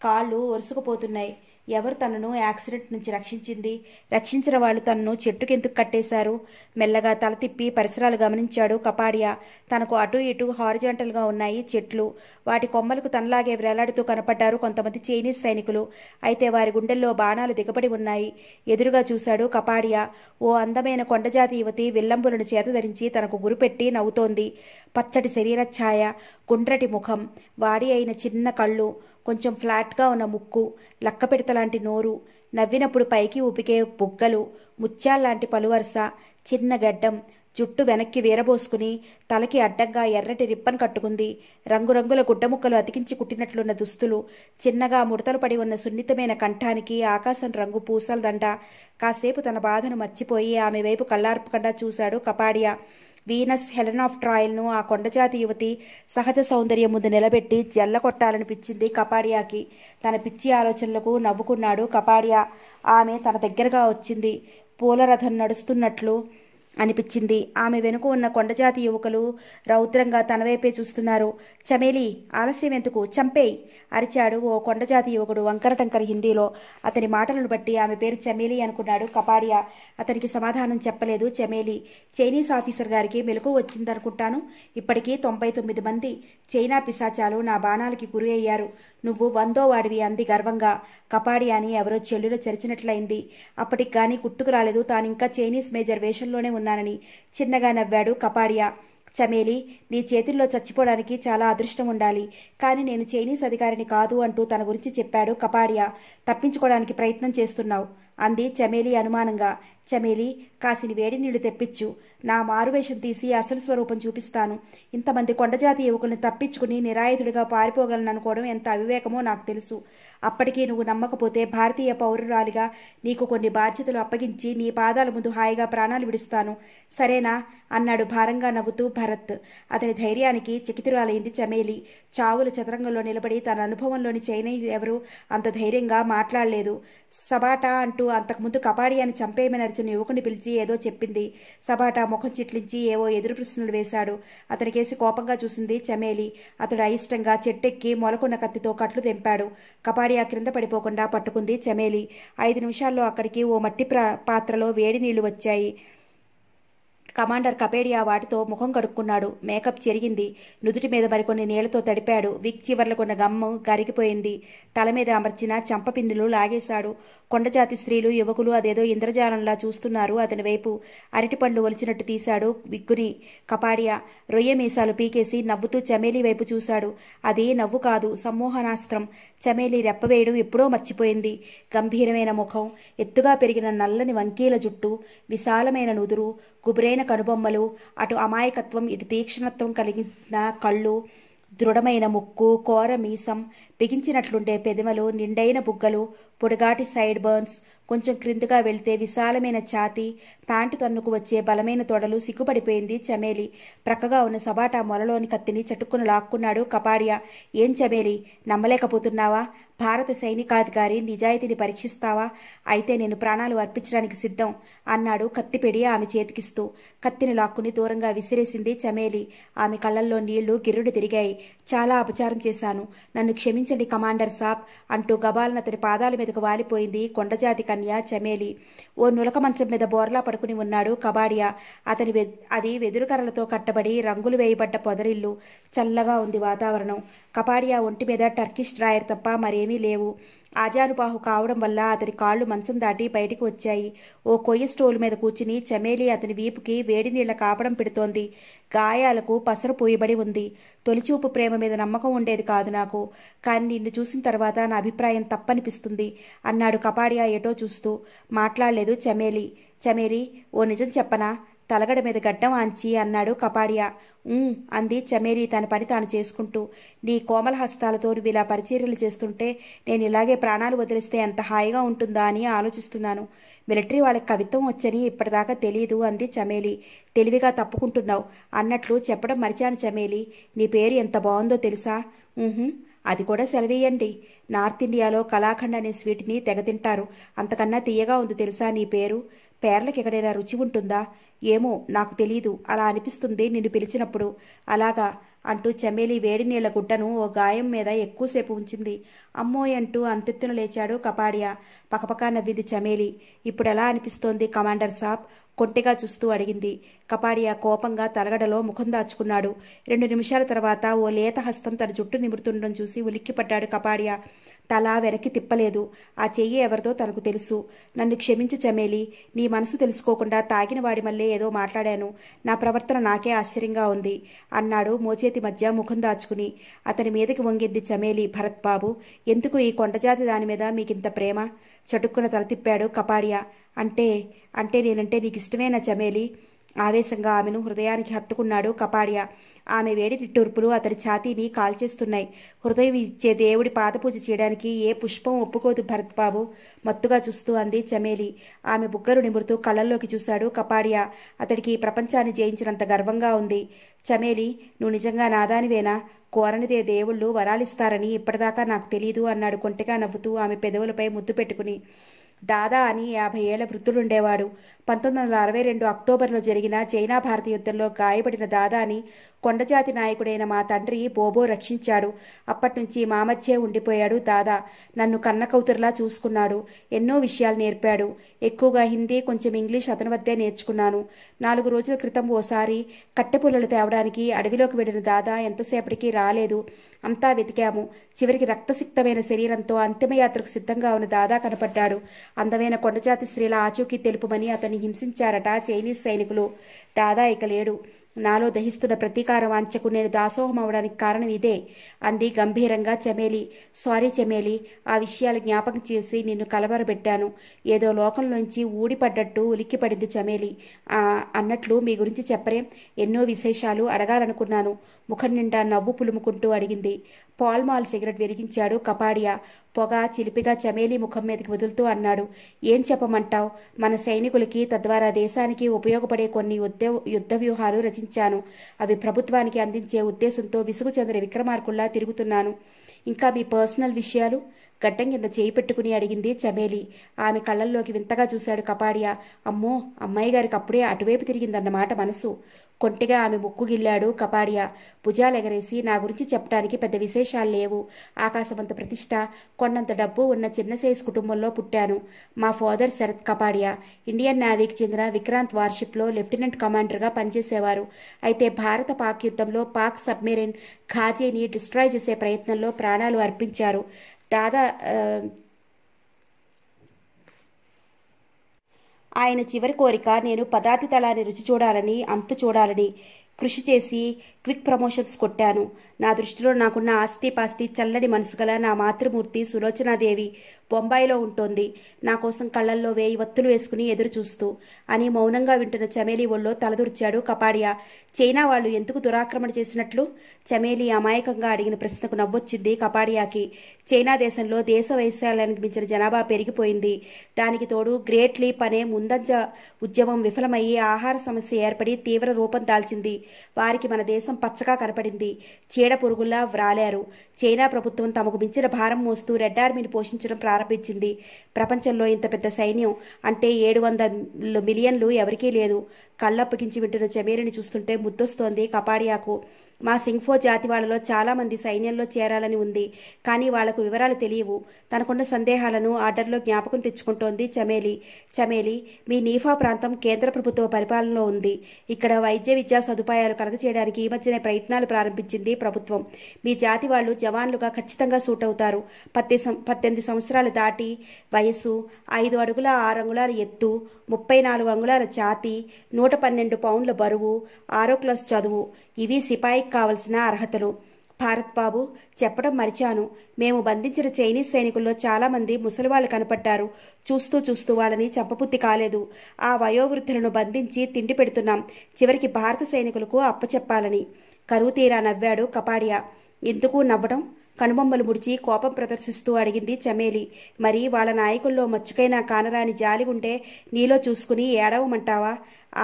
కాళ్ళు ఒరుసుకుపోతున్నాయి ఎవరు తనను యాక్సిడెంట్ నుంచి రక్షించింది రక్షించిన వాళ్ళు తనను చెట్టుకెందుకు కట్టేశారు మెల్లగా తల తిప్పి పరిసరాలు గమనించాడు కపాడియా తనకు అటు ఇటు హారిజాంటల్గా ఉన్నాయి చెట్లు వాటి కొమ్మలకు తనలాగే వేలాడుతూ కనపడ్డారు కొంతమంది చైనీస్ సైనికులు అయితే వారి గుండెల్లో బాణాలు దిగబడి ఉన్నాయి ఎదురుగా చూశాడు కపాడియా ఓ అందమైన కొండజాతి యువతి విల్లంబులను చేత ధరించి తనకు గురిపెట్టి నవ్వుతోంది పచ్చటి శరీర ఛాయ గుండ్రటి ముఖం వాడి అయిన చిన్న కళ్ళు కొంచెం ఫ్లాట్గా ఉన్న ముక్కు లక్కపెడత లాంటి నోరు నవ్వినప్పుడు పైకి ఊపికే బుగ్గలు ముత్యాల్లాంటి పలువరస చిన్న గడ్డం జుట్టు వెనక్కి వీరబోసుకుని తలకి అడ్డంగా ఎర్రటి రిబ్బన్ కట్టుకుంది రంగురంగుల గుడ్డముక్కలు అతికించి కుట్టినట్లున్న దుస్తులు చిన్నగా ముడతలు పడి ఉన్న సున్నితమైన కంఠానికి ఆకాశం రంగు పూసల దండ కాసేపు తన బాధను మర్చిపోయి ఆమె వైపు కళ్ళార్పకుండా చూశాడు కపాడియా వీనస్ హెలెన్ ఆఫ్ ట్రాయల్ను ఆ కొండజాతి యువతి సహజ సౌందర్యం ముందు నిలబెట్టి కొట్టాలనిపించింది కపాడియాకి తన పిచ్చి ఆలోచనలకు నవ్వుకున్నాడు కపాడియా ఆమె తన దగ్గరగా వచ్చింది పూలరథం నడుస్తున్నట్లు అనిపించింది ఆమె వెనుక ఉన్న కొండజాతి యువకులు రౌద్రంగా తనవైపే చూస్తున్నారు చమేలి ఆలస్యం ఎందుకు చంపేయి అరిచాడు ఓ కొండజాతి యువకుడు వంకరటంకర హిందీలో అతని మాటలను బట్టి ఆమె పేరు చమేలి అనుకున్నాడు కపాడియా అతనికి సమాధానం చెప్పలేదు చమేలి చైనీస్ ఆఫీసర్ గారికి మెలకు వచ్చిందనుకుంటాను ఇప్పటికీ తొంభై తొమ్మిది మంది చైనా పిశాచాలు నా బాణాలకి గురి అయ్యారు నువ్వు వందో వాడివి అంది గర్వంగా కపాడియా అని ఎవరో చెల్లులో చరిచినట్లయింది అప్పటికి కానీ గుర్తుకు రాలేదు తానింకా చైనీస్ మేజర్ వేషంలోనే ఉన్నానని చిన్నగా నవ్వాడు కపాడియా చమేలి నీ చేతుల్లో చచ్చిపోవడానికి చాలా అదృష్టం ఉండాలి కానీ నేను చైనీస్ అధికారిని కాదు అంటూ తన గురించి చెప్పాడు కపాడియా తప్పించుకోవడానికి ప్రయత్నం చేస్తున్నావు అంది చమేలి అనుమానంగా చమేలి కాసిని వేడి నీళ్లు తెప్పించు నా మారువేషం తీసి అసలు స్వరూపం చూపిస్తాను ఇంతమంది కొండజాతి యువకుల్ని తప్పించుకుని నిరాయుధుడిగా పారిపోగలననుకోవడం ఎంత అవివేకమో నాకు తెలుసు అప్పటికీ నువ్వు నమ్మకపోతే భారతీయ పౌరురాలిగా నీకు కొన్ని బాధ్యతలు అప్పగించి నీ పాదాల ముందు హాయిగా ప్రాణాలు విడుస్తాను సరేనా అన్నాడు భారంగా నవ్వుతూ భరత్ అతని ధైర్యానికి చికితురాలైంది చమేలి చావులు చదరంగంలో నిలబడి తన అనుభవంలోని చైనీయులు ఎవరు అంత ధైర్యంగా మాట్లాడలేదు సబాటా అంటూ అంతకుముందు కపాడి అని అరిచిన యువకుని పిలిచి ఏదో చెప్పింది సబాటా ముఖం చిట్లించి ఏవో ఎదురు ప్రశ్నలు వేశాడు అతనికేసి కోపంగా చూసింది చమేలి అతడు అయిష్టంగా చెట్టెక్కి మొలకున్న కత్తితో కట్లు తెంపాడు కపాడియా క్రింద పడిపోకుండా పట్టుకుంది చమేలి ఐదు నిమిషాల్లో అక్కడికి ఓ మట్టి పాత్రలో వేడి నీళ్లు వచ్చాయి కమాండర్ కపేడియా వాటితో ముఖం కడుక్కున్నాడు మేకప్ చెరిగింది నుదుటి మీద మరికొన్ని నీళ్లతో తడిపాడు విక్ చివర్లకున్న గమ్ము కరిగిపోయింది తల మీద అమర్చిన చంపపిందులు లాగేశాడు కొండజాతి స్త్రీలు యువకులు అదేదో ఇంద్రజాలంలా చూస్తున్నారు అతని వైపు అరటిపండు ఒలిచినట్టు తీశాడు విగ్గుని కపాడియా రొయ్య మీసాలు పీకేసి నవ్వుతూ చమేలీ వైపు చూశాడు అది నవ్వు కాదు సమ్మోహనాస్త్రం చమేలి రెప్పవేయడం ఎప్పుడో మర్చిపోయింది గంభీరమైన ముఖం ఎత్తుగా పెరిగిన నల్లని వంకీల జుట్టు విశాలమైన నుదురు గుబురైన కనుబొమ్మలు అటు అమాయకత్వం ఇటు తీక్షణత్వం కలిగిన కళ్ళు దృఢమైన ముక్కు కోర మీసం బిగించినట్లుండే పెదిమలు నిండైన బుగ్గలు పొడిగాటి సైడ్ బర్న్స్ కొంచెం క్రిందుగా వెళ్తే విశాలమైన ఛాతి ప్యాంటు తన్నుకు వచ్చే బలమైన తొడలు సిగ్గుపడిపోయింది చమేలి ప్రక్కగా ఉన్న సబాటా మొలలోని కత్తిని చటుక్కును లాక్కున్నాడు కపాడియా ఏం చమేలి నమ్మలేకపోతున్నావా భారత సైనికాధికారి నిజాయితీని పరీక్షిస్తావా అయితే నేను ప్రాణాలు అర్పించడానికి సిద్ధం అన్నాడు కత్తిపెడి ఆమె చేతికిస్తూ కత్తిని లాక్కుని దూరంగా విసిరేసింది చమేలి ఆమె కళ్ళల్లో నీళ్లు గిర్రుడు తిరిగాయి చాలా అపచారం చేశాను నన్ను క్షమించండి కమాండర్ సాబ్ అంటూ గబాలను అతని పాదాల మీదకు వాలిపోయింది కొండజాతి కన్య చమేలి ఓ నులక మంచం మీద బోర్లా పడుకుని ఉన్నాడు కబాడియా అతని అది వెదురుకరలతో కట్టబడి రంగులు వేయబడ్డ పొదరిల్లు చల్లగా ఉంది వాతావరణం కపాడియా ఒంటి మీద టర్కిష్ డ్రాయర్ తప్ప మరే ఏమీ లేవు ఆజానుబాహు కావడం వల్ల అతని కాళ్ళు మంచం దాటి బయటికి వచ్చాయి ఓ కొయ్య స్టోల్ మీద కూర్చుని చమేలి అతని వీపుకి వేడి నీళ్ల కాపడం పెడుతోంది గాయాలకు పసరు పోయబడి ఉంది తొలిచూపు ప్రేమ మీద నమ్మకం ఉండేది కాదు నాకు కానీ నిన్ను చూసిన తర్వాత నా అభిప్రాయం తప్పనిపిస్తుంది అన్నాడు కపాడియా ఏటో చూస్తూ మాట్లాడలేదు చమేలి చమేలి ఓ నిజం చెప్పనా తలగడ మీద గడ్డం ఆంచి అన్నాడు కపాడియా అంది చమేరి తన పని తాను చేసుకుంటూ నీ కోమల హస్తాలతో నువ్వు ఇలా పరిచర్యలు చేస్తుంటే నేను ఇలాగే ప్రాణాలు వదిలిస్తే ఎంత హాయిగా ఉంటుందా అని ఆలోచిస్తున్నాను మిలిటరీ వాళ్ళకి కవిత్వం వచ్చని ఇప్పటిదాకా తెలియదు అంది చమేలి తెలివిగా తప్పుకుంటున్నావు అన్నట్లు చెప్పడం మరిచాను చమేలి నీ పేరు ఎంత బాగుందో తెలుసా అది కూడా సెలవేయండి నార్త్ ఇండియాలో కలాఖండ్ అనే స్వీట్ని తెగతింటారు అంతకన్నా తీయగా ఉంది తెలుసా నీ పేరు పేర్లకు ఎక్కడైనా రుచి ఉంటుందా ఏమో నాకు తెలియదు అలా అనిపిస్తుంది నిన్ను పిలిచినప్పుడు అలాగా అంటూ చమేలి వేడి నీళ్ల గుడ్డను ఓ గాయం మీద ఎక్కువసేపు ఉంచింది అమ్మోయ్ అంటూ అంతెత్తున లేచాడు కపాడియా పకపకా నవ్వింది చమేలి ఇప్పుడు ఎలా అనిపిస్తోంది కమాండర్ సాబ్ కొంటెగా చూస్తూ అడిగింది కపాడియా కోపంగా తలగడలో ముఖం దాచుకున్నాడు రెండు నిమిషాల తర్వాత ఓ లేత హస్తం తన జుట్టు నిమురుతుండడం చూసి ఉలిక్కిపడ్డాడు కపాడియా తల వెనక్కి తిప్పలేదు ఆ చెయ్యి ఎవరిదో తనకు తెలుసు నన్ను క్షమించు చమేలి నీ మనసు తెలుసుకోకుండా తాగిన వాడి మళ్ళీ ఏదో మాట్లాడాను నా ప్రవర్తన నాకే ఆశ్చర్యంగా ఉంది అన్నాడు మోచేతి మధ్య ముఖం దాచుకుని అతని మీదకి వంగింది చమేలి భరత్ బాబు ఎందుకు ఈ కొండజాతి దాని మీద మీకింత ప్రేమ చటుక్కున తల తిప్పాడు కపాడియా అంటే అంటే నేనంటే నీకు ఇష్టమేనా చమేలి ఆవేశంగా ఆమెను హృదయానికి హత్తుకున్నాడు కపాడియ ఆమె వేడి టూర్పులు అతని ఛాతీని కాల్చేస్తున్నాయి హృదయం ఇచ్చే దేవుడి పాదపూజ చేయడానికి ఏ పుష్పం ఒప్పుకోదు భరత్ బాబు మత్తుగా చూస్తూ అంది చమేలి ఆమె బుగ్గరు నిమురుతూ కళ్ళల్లోకి చూశాడు కపాడియా అతడికి ప్రపంచాన్ని జయించినంత గర్వంగా ఉంది చమేలి నువ్వు నిజంగా నాదానివేనా కోరనిదే దేవుళ్ళు వరాలిస్తారని ఇప్పటిదాకా నాకు తెలియదు అన్నాడు కొంటగా నవ్వుతూ ఆమె పెదవులపై ముద్దు పెట్టుకుని దాదా అని యాభై ఏళ్ల వృద్ధులుండేవాడు పంతొమ్మిది వందల అరవై రెండు అక్టోబర్లో జరిగిన చైనా భారత యుద్ధంలో గాయపడిన దాదాని కొండజాతి నాయకుడైన మా తండ్రి బోబో రక్షించాడు అప్పటినుంచి మా ఉండిపోయాడు దాదా నన్ను కన్న కౌతురులా చూసుకున్నాడు ఎన్నో విషయాలు నేర్పాడు ఎక్కువగా హిందీ కొంచెం ఇంగ్లీష్ అతని వద్దే నేర్చుకున్నాను నాలుగు రోజుల క్రితం ఓసారి కట్టెపుల్లలు తేవడానికి అడవిలోకి వెళ్ళిన దాదా ఎంతసేపటికి రాలేదు అంతా వెతికాము చివరికి రక్తసిక్తమైన శరీరంతో అంతిమయాత్రకు సిద్ధంగా ఉన్న దాదా కనపడ్డాడు అందమైన కొండజాతి స్త్రీల ఆచూకీ తెలుపుమని అతన్ని హింసించారట చైనీస్ సైనికులు దాదా ఇక లేడు నాలో దహిస్తున్న ప్రతీకార వాంచకు నేను దాసోహం అవడానికి కారణం ఇదే అంది గంభీరంగా చెమేలి సారీ చెమేలి ఆ విషయాలు జ్ఞాపకం చేసి నిన్ను కలవరబెట్టాను ఏదో లోకంలోంచి ఊడిపడ్డట్టు ఉలిక్కిపడింది చెమేలి అన్నట్లు మీ గురించి చెప్పరే ఎన్నో విశేషాలు అడగాలనుకున్నాను ముఖం నిండా నవ్వు పులుముకుంటూ అడిగింది పాల్మాల్ సిగరెట్ వెలిగించాడు కపాడియా పొగ చిలిపిగా చమేలి ముఖం మీదకి వదులుతూ అన్నాడు ఏం చెప్పమంటావు మన సైనికులకి తద్వారా దేశానికి ఉపయోగపడే కొన్ని యుద్ధ యుద్ధ వ్యూహాలు రచించాను అవి ప్రభుత్వానికి అందించే ఉద్దేశంతో విసుగు చెందిన విక్రమార్కుల్లా తిరుగుతున్నాను ఇంకా మీ పర్సనల్ విషయాలు గడ్డం కింద చేయి పెట్టుకుని అడిగింది చమేలి ఆమె కళ్ళల్లోకి వింతగా చూశాడు కపాడియా అమ్మో అమ్మాయి గారికి అప్పుడే అటువైపు తిరిగిందన్నమాట మనసు కొంటిగా ఆమె ముక్కు గిల్లాడు కపాడియా ఎగరేసి నా గురించి చెప్పడానికి పెద్ద విశేషాలు లేవు ఆకాశమంత ప్రతిష్ట కొన్నంత డబ్బు ఉన్న చిన్న సైజు కుటుంబంలో పుట్టాను మా ఫాదర్ శరత్ కపాడియా ఇండియన్ నేవీకి చెందిన విక్రాంత్ వార్షిప్లో లెఫ్టినెంట్ కమాండర్గా పనిచేసేవారు అయితే భారత పాక్ యుద్ధంలో పాక్ సబ్మెరైన్ ఖాజీని డిస్ట్రాయ్ చేసే ప్రయత్నంలో ప్రాణాలు అర్పించారు దాదా ఆయన చివరి కోరిక నేను పదాతి తలాన్ని రుచి చూడాలని అంతు చూడాలని కృషి చేసి క్విక్ ప్రమోషన్స్ కొట్టాను నా దృష్టిలో నాకున్న ఆస్తి పాస్తి చల్లని మనసు గల నా మాతృమూర్తి సులోచనాదేవి బొంబాయిలో ఉంటుంది నా కోసం కళ్ళల్లో వేయి వత్తులు వేసుకుని ఎదురు చూస్తూ అని మౌనంగా వింటున్న చమేలి ఒళ్ళో తలదూర్చాడు కపాడియా చైనా వాళ్ళు ఎందుకు దురాక్రమణ చేసినట్లు చమేలి అమాయకంగా అడిగిన ప్రశ్నకు నవ్వొచ్చింది కపాడియాకి చైనా దేశంలో దేశ వైశాల్యానికి మించిన జనాభా పెరిగిపోయింది దానికి తోడు గ్రేట్ లీప్ అనే ముందంజ ఉద్యమం విఫలమయ్యి ఆహార సమస్య ఏర్పడి తీవ్ర రూపం దాల్చింది వారికి మన దేశం పచ్చగా కనపడింది చీడ పురుగుల్లా వ్రాలారు చైనా ప్రభుత్వం తమకు మించిన భారం మోస్తూ రెడ్ ఆర్మీని పోషించడం ప్రారంభించింది ప్రపంచంలో ఇంత పెద్ద సైన్యం అంటే ఏడు వందల మిలియన్లు ఎవరికీ లేదు కళ్ళప్పగించి వింటున్న చమేరిని చూస్తుంటే ముద్దొస్తోంది కపాడియాకు మా సింగ్ఫో జాతి వాళ్ళలో చాలామంది సైన్యంలో చేరాలని ఉంది కానీ వాళ్లకు వివరాలు తెలియవు తనకున్న సందేహాలను ఆర్డర్లో జ్ఞాపకం తెచ్చుకుంటోంది చమేలి చమేలి మీ నీఫా ప్రాంతం కేంద్ర ప్రభుత్వ పరిపాలనలో ఉంది ఇక్కడ వైద్య విద్యా సదుపాయాలు కలగచేయడానికి ఈ మధ్యనే ప్రయత్నాలు ప్రారంభించింది ప్రభుత్వం మీ జాతి వాళ్ళు జవాన్లుగా ఖచ్చితంగా సూట్ అవుతారు పత్తి పద్దెనిమిది సంవత్సరాలు దాటి వయస్సు ఐదు అడుగుల ఆరు అంగుళాల ఎత్తు ముప్పై నాలుగు అంగుళాల ఛాతి నూట పన్నెండు పౌండ్ల బరువు ఆరో క్లాస్ చదువు ఇవి సిపాయి సహాయకు కావలసిన అర్హతలు భారత్ బాబు చెప్పడం మరిచాను మేము బంధించిన చైనీస్ సైనికుల్లో చాలామంది ముసలివాళ్లు కనపడ్డారు చూస్తూ చూస్తూ వాళ్ళని చంపబుద్ధి కాలేదు ఆ వయోవృద్ధులను బంధించి తిండి పెడుతున్నాం చివరికి భారత సైనికులకు అప్పచెప్పాలని కరువు తీరా నవ్వాడు కపాడియా ఎందుకు నవ్వడం కనుబొమ్మలు ముడిచి కోపం ప్రదర్శిస్తూ అడిగింది చమేలి మరి వాళ్ళ నాయకుల్లో మచ్చుకైనా కానరాని జాలి ఉంటే నీలో చూసుకుని ఏడవమంటావా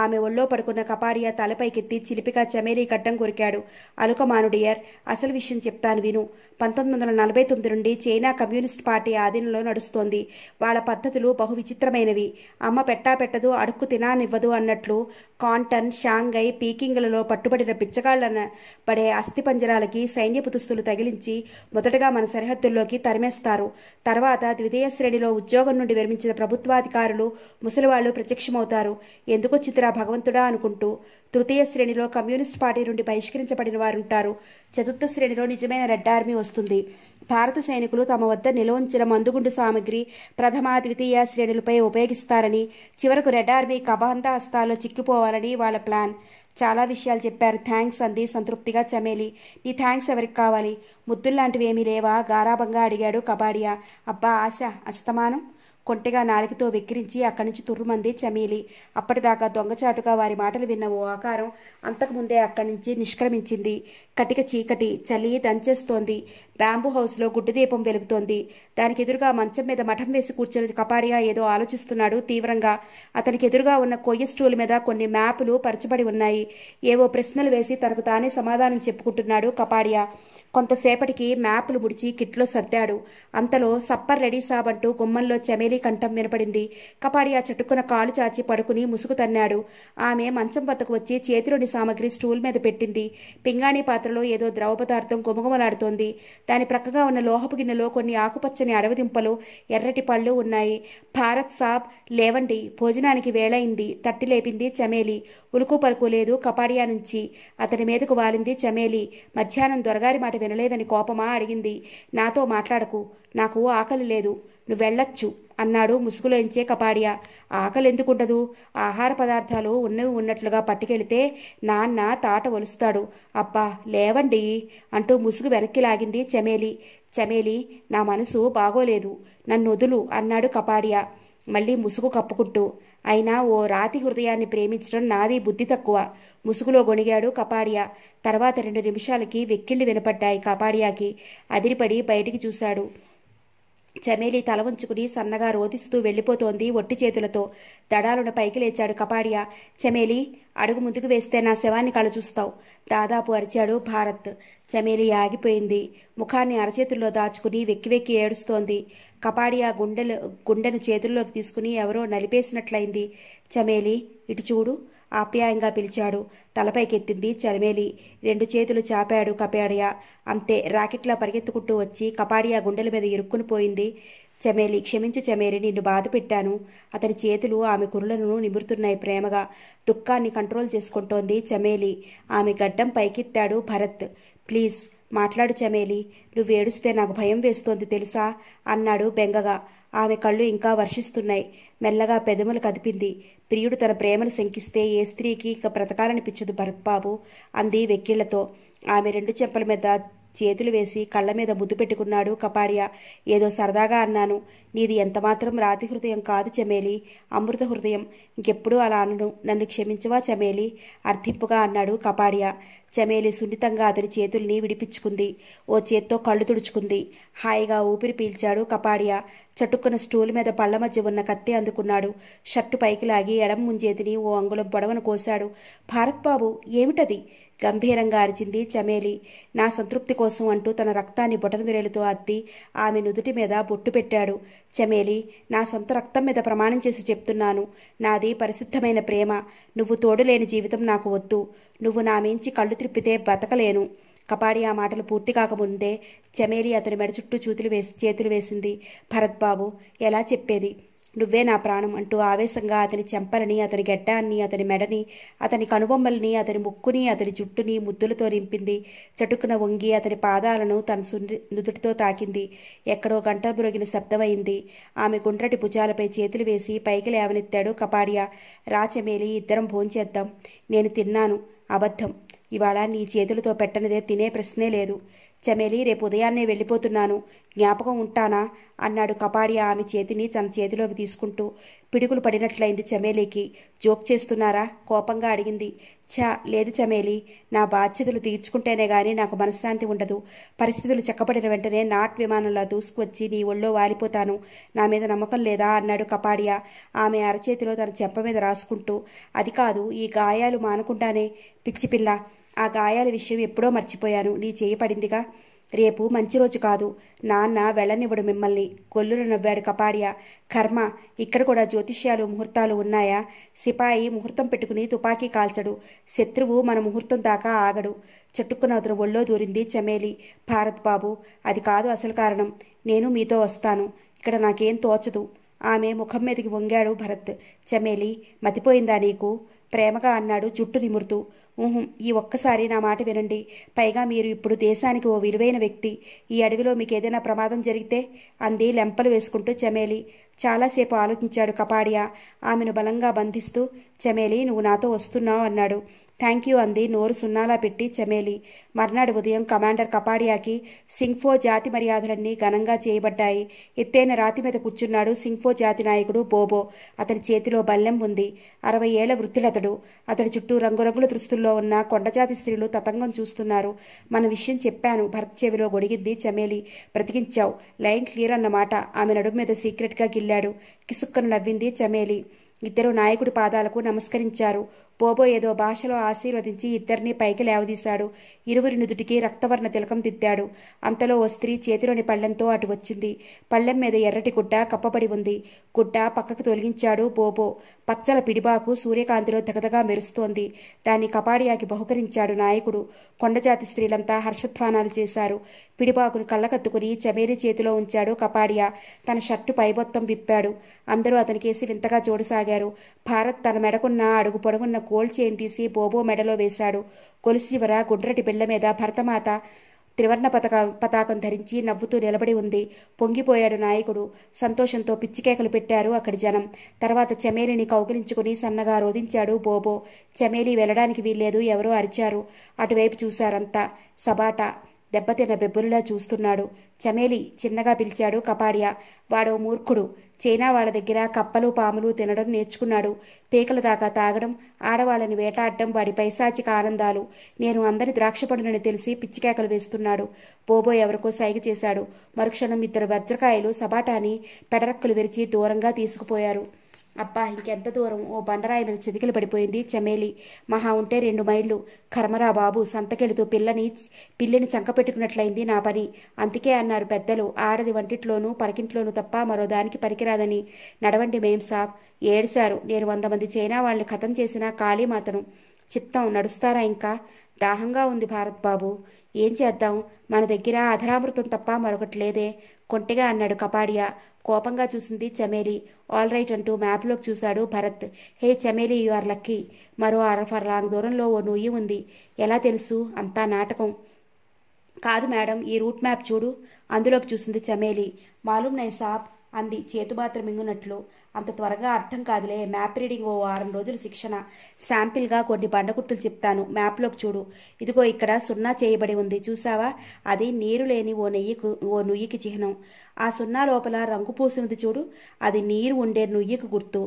ఆమె ఒళ్ళో పడుకున్న కపాడియా తలపైకెత్తి చిలిపిగా చమేలీ గడ్డం కొరికాడు అలుకమానుడియర్ అసలు విషయం చెప్తాను విను పంతొమ్మిది వందల నలభై తొమ్మిది నుండి చైనా కమ్యూనిస్ట్ పార్టీ ఆధీనంలో నడుస్తోంది వాళ్ళ పద్ధతులు బహు విచిత్రమైనవి అమ్మ పెట్టా పెట్టదు అడుక్కు తినానివ్వదు అన్నట్లు కాంటన్ షాంఘై పీకింగ్లలో పట్టుబడిన పిచ్చగాళ్లన పడే అస్థిపంజరాలకి సైన్యపు దుస్తులు తగిలించి మొదటగా మన సరిహద్దుల్లోకి తరిమేస్తారు తర్వాత ద్వితీయ శ్రేణిలో ఉద్యోగం నుండి విరమించిన ప్రభుత్వాధికారులు ముసలివాళ్లు ప్రత్యక్షమవుతారు చిత్ర భగవంతుడా భగవంతుడా అనుకుంటూ తృతీయ శ్రేణిలో కమ్యూనిస్ట్ పార్టీ నుండి బహిష్కరించబడిన వారుంటారు చతుర్థ శ్రేణిలో నిజమైన రెడ్ ఆర్మీ వస్తుంది భారత సైనికులు తమ వద్ద నిల్వ ఉంచిన మందుగుండు సామగ్రి ప్రథమ ద్వితీయ శ్రేణులపై ఉపయోగిస్తారని చివరకు రెడ్ ఆర్మీ కబహంత హస్తాల్లో చిక్కిపోవాలని వాళ్ళ ప్లాన్ చాలా విషయాలు చెప్పారు థ్యాంక్స్ అంది సంతృప్తిగా చమేలి నీ థ్యాంక్స్ ఎవరికి కావాలి ముద్దుల్లాంటివి ఏమీ లేవా గారాభంగా అడిగాడు కబాడియా అబ్బా ఆశ అస్తమానం కొంటెగా నాలికతో వెక్కిరించి అక్కడి నుంచి తుర్రుమంది చమీలి అప్పటిదాకా దొంగచాటుగా వారి మాటలు విన్న ఓ ఆకారం అంతకుముందే అక్కడి నుంచి నిష్క్రమించింది కటిక చీకటి చలి దంచేస్తోంది బ్యాంబు హౌస్లో గుడ్డు దీపం వెలుగుతోంది దానికి ఎదురుగా మంచం మీద మఠం వేసి కూర్చుని కపాడిగా ఏదో ఆలోచిస్తున్నాడు తీవ్రంగా అతనికి ఎదురుగా ఉన్న కొయ్య స్టూల్ మీద కొన్ని మ్యాపులు పరచబడి ఉన్నాయి ఏవో ప్రశ్నలు వేసి తనకు తానే సమాధానం చెప్పుకుంటున్నాడు కపాడియా కొంతసేపటికి మ్యాప్లు ముడిచి కిట్లో సర్దాడు అంతలో సప్పర్ రెడీ సాబంటూ గుమ్మంలో చమేలీ కంఠం వినపడింది కపాడి ఆ చెట్టుకున్న కాలు చాచి పడుకుని ముసుగు తన్నాడు ఆమె మంచం వద్దకు వచ్చి చేతిలోని సామాగ్రి స్టూల్ మీద పెట్టింది పింగాణి పాత్రలో ఏదో ద్రవ పదార్థం గుమగుమలాడుతోంది దాని ప్రక్కగా ఉన్న లోహపు గిన్నెలో కొన్ని ఆకుపచ్చని అడవదింపలు ఎర్రటి పళ్ళు ఉన్నాయి భారత్ సాబ్ లేవండి భోజనానికి వేళయింది తట్టి లేపింది చమేలి ఉలుకు పలుకు లేదు కపాడియా నుంచి అతని మీదకు వాలింది చమేలి మధ్యాహ్నం దొరగారి మాట వినలేదని కోపమా అడిగింది నాతో మాట్లాడకు నాకు ఆకలి లేదు నువ్వెళ్ళొచ్చు అన్నాడు ముసుగులో ఎంచే కపాడియా ఆకలి ఎందుకుండదు ఆహార పదార్థాలు ఉన్నవి ఉన్నట్లుగా పట్టుకెళితే నాన్న తాట ఒలుస్తాడు అబ్బా లేవండి అంటూ ముసుగు వెనక్కి లాగింది చమేలి చమేలి నా మనసు బాగోలేదు నన్ను వదులు అన్నాడు కపాడియా మళ్ళీ ముసుగు కప్పుకుంటూ అయినా ఓ రాతి హృదయాన్ని ప్రేమించడం నాది బుద్ధి తక్కువ ముసుగులో గొణిగాడు కపాడియా తర్వాత రెండు నిమిషాలకి వెక్కిళ్ళు వినపడ్డాయి కపాడియాకి అదిరిపడి బయటికి చూశాడు చమేలి తల వంచుకుని సన్నగా రోధిస్తూ వెళ్ళిపోతోంది ఒట్టి చేతులతో దడాలున పైకి లేచాడు కపాడియా చమేలి అడుగు ముందుకు వేస్తే నా శవాన్ని కళ్ళు చూస్తావు దాదాపు అరిచాడు భారత్ చమేలి ఆగిపోయింది ముఖాన్ని అరచేతుల్లో దాచుకుని వెక్కి వెక్కి ఏడుస్తోంది కపాడియా గుండెలు గుండెను చేతుల్లోకి తీసుకుని ఎవరో నలిపేసినట్లయింది చమేలి ఇటు చూడు ఆప్యాయంగా పిలిచాడు తలపైకెత్తింది చలమేలి రెండు చేతులు చాపాడు కపాడియా అంతే రాకెట్లా పరిగెత్తుకుంటూ వచ్చి కపాడియా గుండెల మీద ఇరుక్కుని పోయింది చమేలి క్షమించు చమేలి నిన్ను బాధ పెట్టాను అతని చేతులు ఆమె కురులను నిమురుతున్నాయి ప్రేమగా దుఃఖాన్ని కంట్రోల్ చేసుకుంటోంది చమేలి ఆమె గడ్డం పైకెత్తాడు భరత్ ప్లీజ్ మాట్లాడు చమేలి నువ్వేడుస్తే నాకు భయం వేస్తోంది తెలుసా అన్నాడు బెంగగా ఆమె కళ్ళు ఇంకా వర్షిస్తున్నాయి మెల్లగా పెదములు కదిపింది ప్రియుడు తన ప్రేమను శంకిస్తే ఏ స్త్రీకి ఇక బ్రతకాలనిపించదు భరత్బాబు అంది వెక్కిళ్లతో ఆమె రెండు చెంపల మీద చేతులు వేసి కళ్ళ మీద ముద్దు పెట్టుకున్నాడు కపాడియా ఏదో సరదాగా అన్నాను నీది ఎంతమాత్రం రాతి హృదయం కాదు చమేలి అమృత హృదయం ఇంకెప్పుడు అలా అనను నన్ను క్షమించవా చమేలి అర్థింపుగా అన్నాడు కపాడియా చమేలి సున్నితంగా అతని చేతుల్ని విడిపించుకుంది ఓ చేత్తో కళ్ళు తుడుచుకుంది హాయిగా ఊపిరి పీల్చాడు కపాడియా చటుక్కున స్టూల్ మీద పళ్ళ మధ్య ఉన్న కత్తి అందుకున్నాడు షర్టు పైకి లాగి ఎడం ముంజేతిని ఓ అంగుళం పొడవను కోశాడు భారత్ బాబు ఏమిటది గంభీరంగా అరిచింది చమేలి నా సంతృప్తి కోసం అంటూ తన రక్తాన్ని విరేలుతో అత్తి ఆమె నుదుటి మీద బొట్టు పెట్టాడు చమేలి నా సొంత రక్తం మీద ప్రమాణం చేసి చెప్తున్నాను నాది పరిశుద్ధమైన ప్రేమ నువ్వు తోడులేని జీవితం నాకు వద్దు నువ్వు నా మించి కళ్ళు త్రిప్పితే బతకలేను కపాడి ఆ మాటలు పూర్తి కాకముందే చమేలి అతని మెడ చుట్టూ చూతులు వేసి చేతులు వేసింది భరత్ బాబు ఎలా చెప్పేది నువ్వే నా ప్రాణం అంటూ ఆవేశంగా అతని చెంపలని అతని గెడ్డాన్ని అతని మెడని అతని కనుబొమ్మల్ని అతని ముక్కుని అతని జుట్టుని ముద్దులతో నింపింది చటుకున వంగి అతని పాదాలను తన సున్ని నుదుటితో తాకింది ఎక్కడో గంట బురగిన శబ్దమైంది ఆమె గుండ్రటి భుజాలపై చేతులు వేసి పైకి లేవనెత్తాడు కపాడియా రాచమేలి ఇద్దరం భోంచేద్దాం నేను తిన్నాను అబద్ధం ఇవాళ నీ చేతులతో పెట్టనిదే తినే ప్రశ్నే లేదు చమేలి రేపు ఉదయాన్నే వెళ్ళిపోతున్నాను జ్ఞాపకం ఉంటానా అన్నాడు కపాడియా ఆమె చేతిని తన చేతిలోకి తీసుకుంటూ పిడుగులు పడినట్లయింది చమేలికి జోక్ చేస్తున్నారా కోపంగా అడిగింది ఛా లేదు చమేలి నా బాధ్యతలు తీర్చుకుంటేనే గాని నాకు మనశ్శాంతి ఉండదు పరిస్థితులు చెక్కబడిన వెంటనే నాట్ విమానంలో దూసుకువచ్చి నీ ఒళ్ళో వాలిపోతాను నా మీద నమ్మకం లేదా అన్నాడు కపాడియా ఆమె అరచేతిలో తన చెంప మీద రాసుకుంటూ అది కాదు ఈ గాయాలు మానకుండానే పిచ్చి పిల్ల ఆ గాయాల విషయం ఎప్పుడో మర్చిపోయాను నీ చేయి పడిందిగా రేపు మంచి రోజు కాదు నాన్న వెళ్ళనివ్వడు మిమ్మల్ని గొల్లున నవ్వాడు కపాడియా కర్మ ఇక్కడ కూడా జ్యోతిష్యాలు ముహూర్తాలు ఉన్నాయా సిపాయి ముహూర్తం పెట్టుకుని తుపాకీ కాల్చడు శత్రువు మన ముహూర్తం దాకా ఆగడు చెట్టుకున్న అతను ఒళ్ళో దూరింది చమేలి భారత్ బాబు అది కాదు అసలు కారణం నేను మీతో వస్తాను ఇక్కడ నాకేం తోచదు ఆమె ముఖం మీదకి వంగాడు భరత్ చమేలి మతిపోయిందా నీకు ప్రేమగా అన్నాడు జుట్టు నిమురుతూ ఈ ఒక్కసారి నా మాట వినండి పైగా మీరు ఇప్పుడు దేశానికి ఓ విలువైన వ్యక్తి ఈ అడవిలో మీకు ఏదైనా ప్రమాదం జరిగితే అంది లెంపలు వేసుకుంటూ చమేలి చాలాసేపు ఆలోచించాడు కపాడియా ఆమెను బలంగా బంధిస్తూ చమేలి నువ్వు నాతో వస్తున్నావు అన్నాడు థ్యాంక్ యూ అంది నోరు సున్నాలా పెట్టి చమేలి మర్నాడు ఉదయం కమాండర్ కపాడియాకి సింగ్ఫో జాతి మర్యాదలన్నీ ఘనంగా చేయబడ్డాయి ఎత్తైన రాతి మీద కూర్చున్నాడు సింగ్ఫో జాతి నాయకుడు బోబో అతని చేతిలో బల్లెం ఉంది అరవై ఏళ్ల వృత్తులతడు అతడి చుట్టూ రంగురంగుల దుస్తుల్లో ఉన్న కొండజాతి స్త్రీలు తతంగం చూస్తున్నారు మన విషయం చెప్పాను భర్త చెవిలో గొడిగింది చమేలి బ్రతికించావు లైన్ క్లియర్ అన్నమాట ఆమె నడుము మీద సీక్రెట్గా గిల్లాడు కిసుక్కను నవ్వింది చమేలి ఇద్దరు నాయకుడి పాదాలకు నమస్కరించారు బోబో ఏదో భాషలో ఆశీర్వదించి ఇద్దరినీ పైకి లేవదీశాడు ఇరువురి నుదుటికి రక్తవర్ణ తిలకం దిద్దాడు అంతలో ఓ స్త్రీ చేతిలోని పళ్ళెంతో అటు వచ్చింది పళ్ళెం మీద ఎర్రటి గుడ్డ కప్పబడి ఉంది గుడ్డ పక్కకు తొలగించాడు బోబో పచ్చల పిడిబాకు సూర్యకాంతిలో దగదగా మెరుస్తోంది దాన్ని కపాడియాకి బహుకరించాడు నాయకుడు కొండజాతి స్త్రీలంతా హర్షధ్వానాలు చేశారు పిడిబాకును కళ్ళకత్తుకుని చమేరి చేతిలో ఉంచాడు కపాడియా తన షర్టు పైబొత్తం విప్పాడు అందరూ అతనికేసి వింతగా జోడుసాగారు భారత్ తన మెడకున్న అడుగు పొడవున్న గోల్డ్ చైన్ తీసి బోబో మెడలో వేశాడు గొలుసు గుండ్రటి బిళ్ళ మీద భరతమాత త్రివర్ణ పతక పతాకం ధరించి నవ్వుతూ నిలబడి ఉంది పొంగిపోయాడు నాయకుడు సంతోషంతో పిచ్చికేకలు పెట్టారు అక్కడి జనం తర్వాత చమేలిని కౌగిలించుకుని సన్నగా రోధించాడు బోబో చమేలి వెళ్ళడానికి వీల్లేదు ఎవరో అరిచారు అటువైపు చూశారంతా సబాటా దెబ్బతిన్న బెబ్బులులా చూస్తున్నాడు చమేలి చిన్నగా పిలిచాడు కపాడియా వాడో మూర్ఖుడు చైనా వాళ్ళ దగ్గర కప్పలు పాములు తినడం నేర్చుకున్నాడు పేకల దాకా తాగడం ఆడవాళ్ళని వేటాడడం వాడి పైశాచిక ఆనందాలు నేను అందరి ద్రాక్ష పండునని తెలిసి పిచ్చికేకలు వేస్తున్నాడు బోబో ఎవరికో సైగ చేశాడు మరుక్షణం ఇద్దరు వజ్రకాయలు సబాటాని పెడరక్కలు విరిచి దూరంగా తీసుకుపోయారు అబ్బా ఇంకెంత దూరం ఓ బండరాయి మీద చితికిలు పడిపోయింది చమేలి మహా ఉంటే రెండు మైళ్ళు కర్మరా బాబు సంతకెళుతూ పిల్లని పిల్లిని పెట్టుకున్నట్లయింది నా పని అందుకే అన్నారు పెద్దలు ఆడది వంటిట్లోనూ పడకింట్లోనూ తప్ప మరో దానికి పనికిరాదని నడవండి మేం సాబ్ ఏడిశారు నేను వంద మంది చైనా వాళ్ళని ఖతం చేసినా ఖాళీ మాతను చిత్తం నడుస్తారా ఇంకా దాహంగా ఉంది భారత్ బాబు ఏం చేద్దాం మన దగ్గర అధరామృతం తప్ప మరొకటి లేదే కొంటిగా అన్నాడు కపాడియా కోపంగా చూసింది చమేలి ఆల్ రైట్ అంటూ మ్యాప్లోకి చూశాడు Bharat hey Chameli you are lucky మరో లాంగ్ దూరంలో ఓ నుయ్యి ఉంది ఎలా తెలుసు అంతా నాటకం కాదు మేడం ఈ రూట్ మ్యాప్ చూడు అందులోకి చూసింది చమేలి మాలూమ్ నై అంది చేతుమాత్ర మింగునట్లు అంత త్వరగా అర్థం కాదులే మ్యాప్ రీడింగ్ ఓ వారం రోజుల శిక్షణ శాంపిల్గా కొన్ని బండగుర్తులు చెప్తాను మ్యాప్లోకి చూడు ఇదిగో ఇక్కడ సున్నా చేయబడి ఉంది చూసావా అది నీరు లేని ఓ నెయ్యికు ఓ నుయ్యికి చిహ్నం ఆ సున్నా లోపల రంగు పూసి ఉంది చూడు అది నీరు ఉండే నుయ్యికి గుర్తు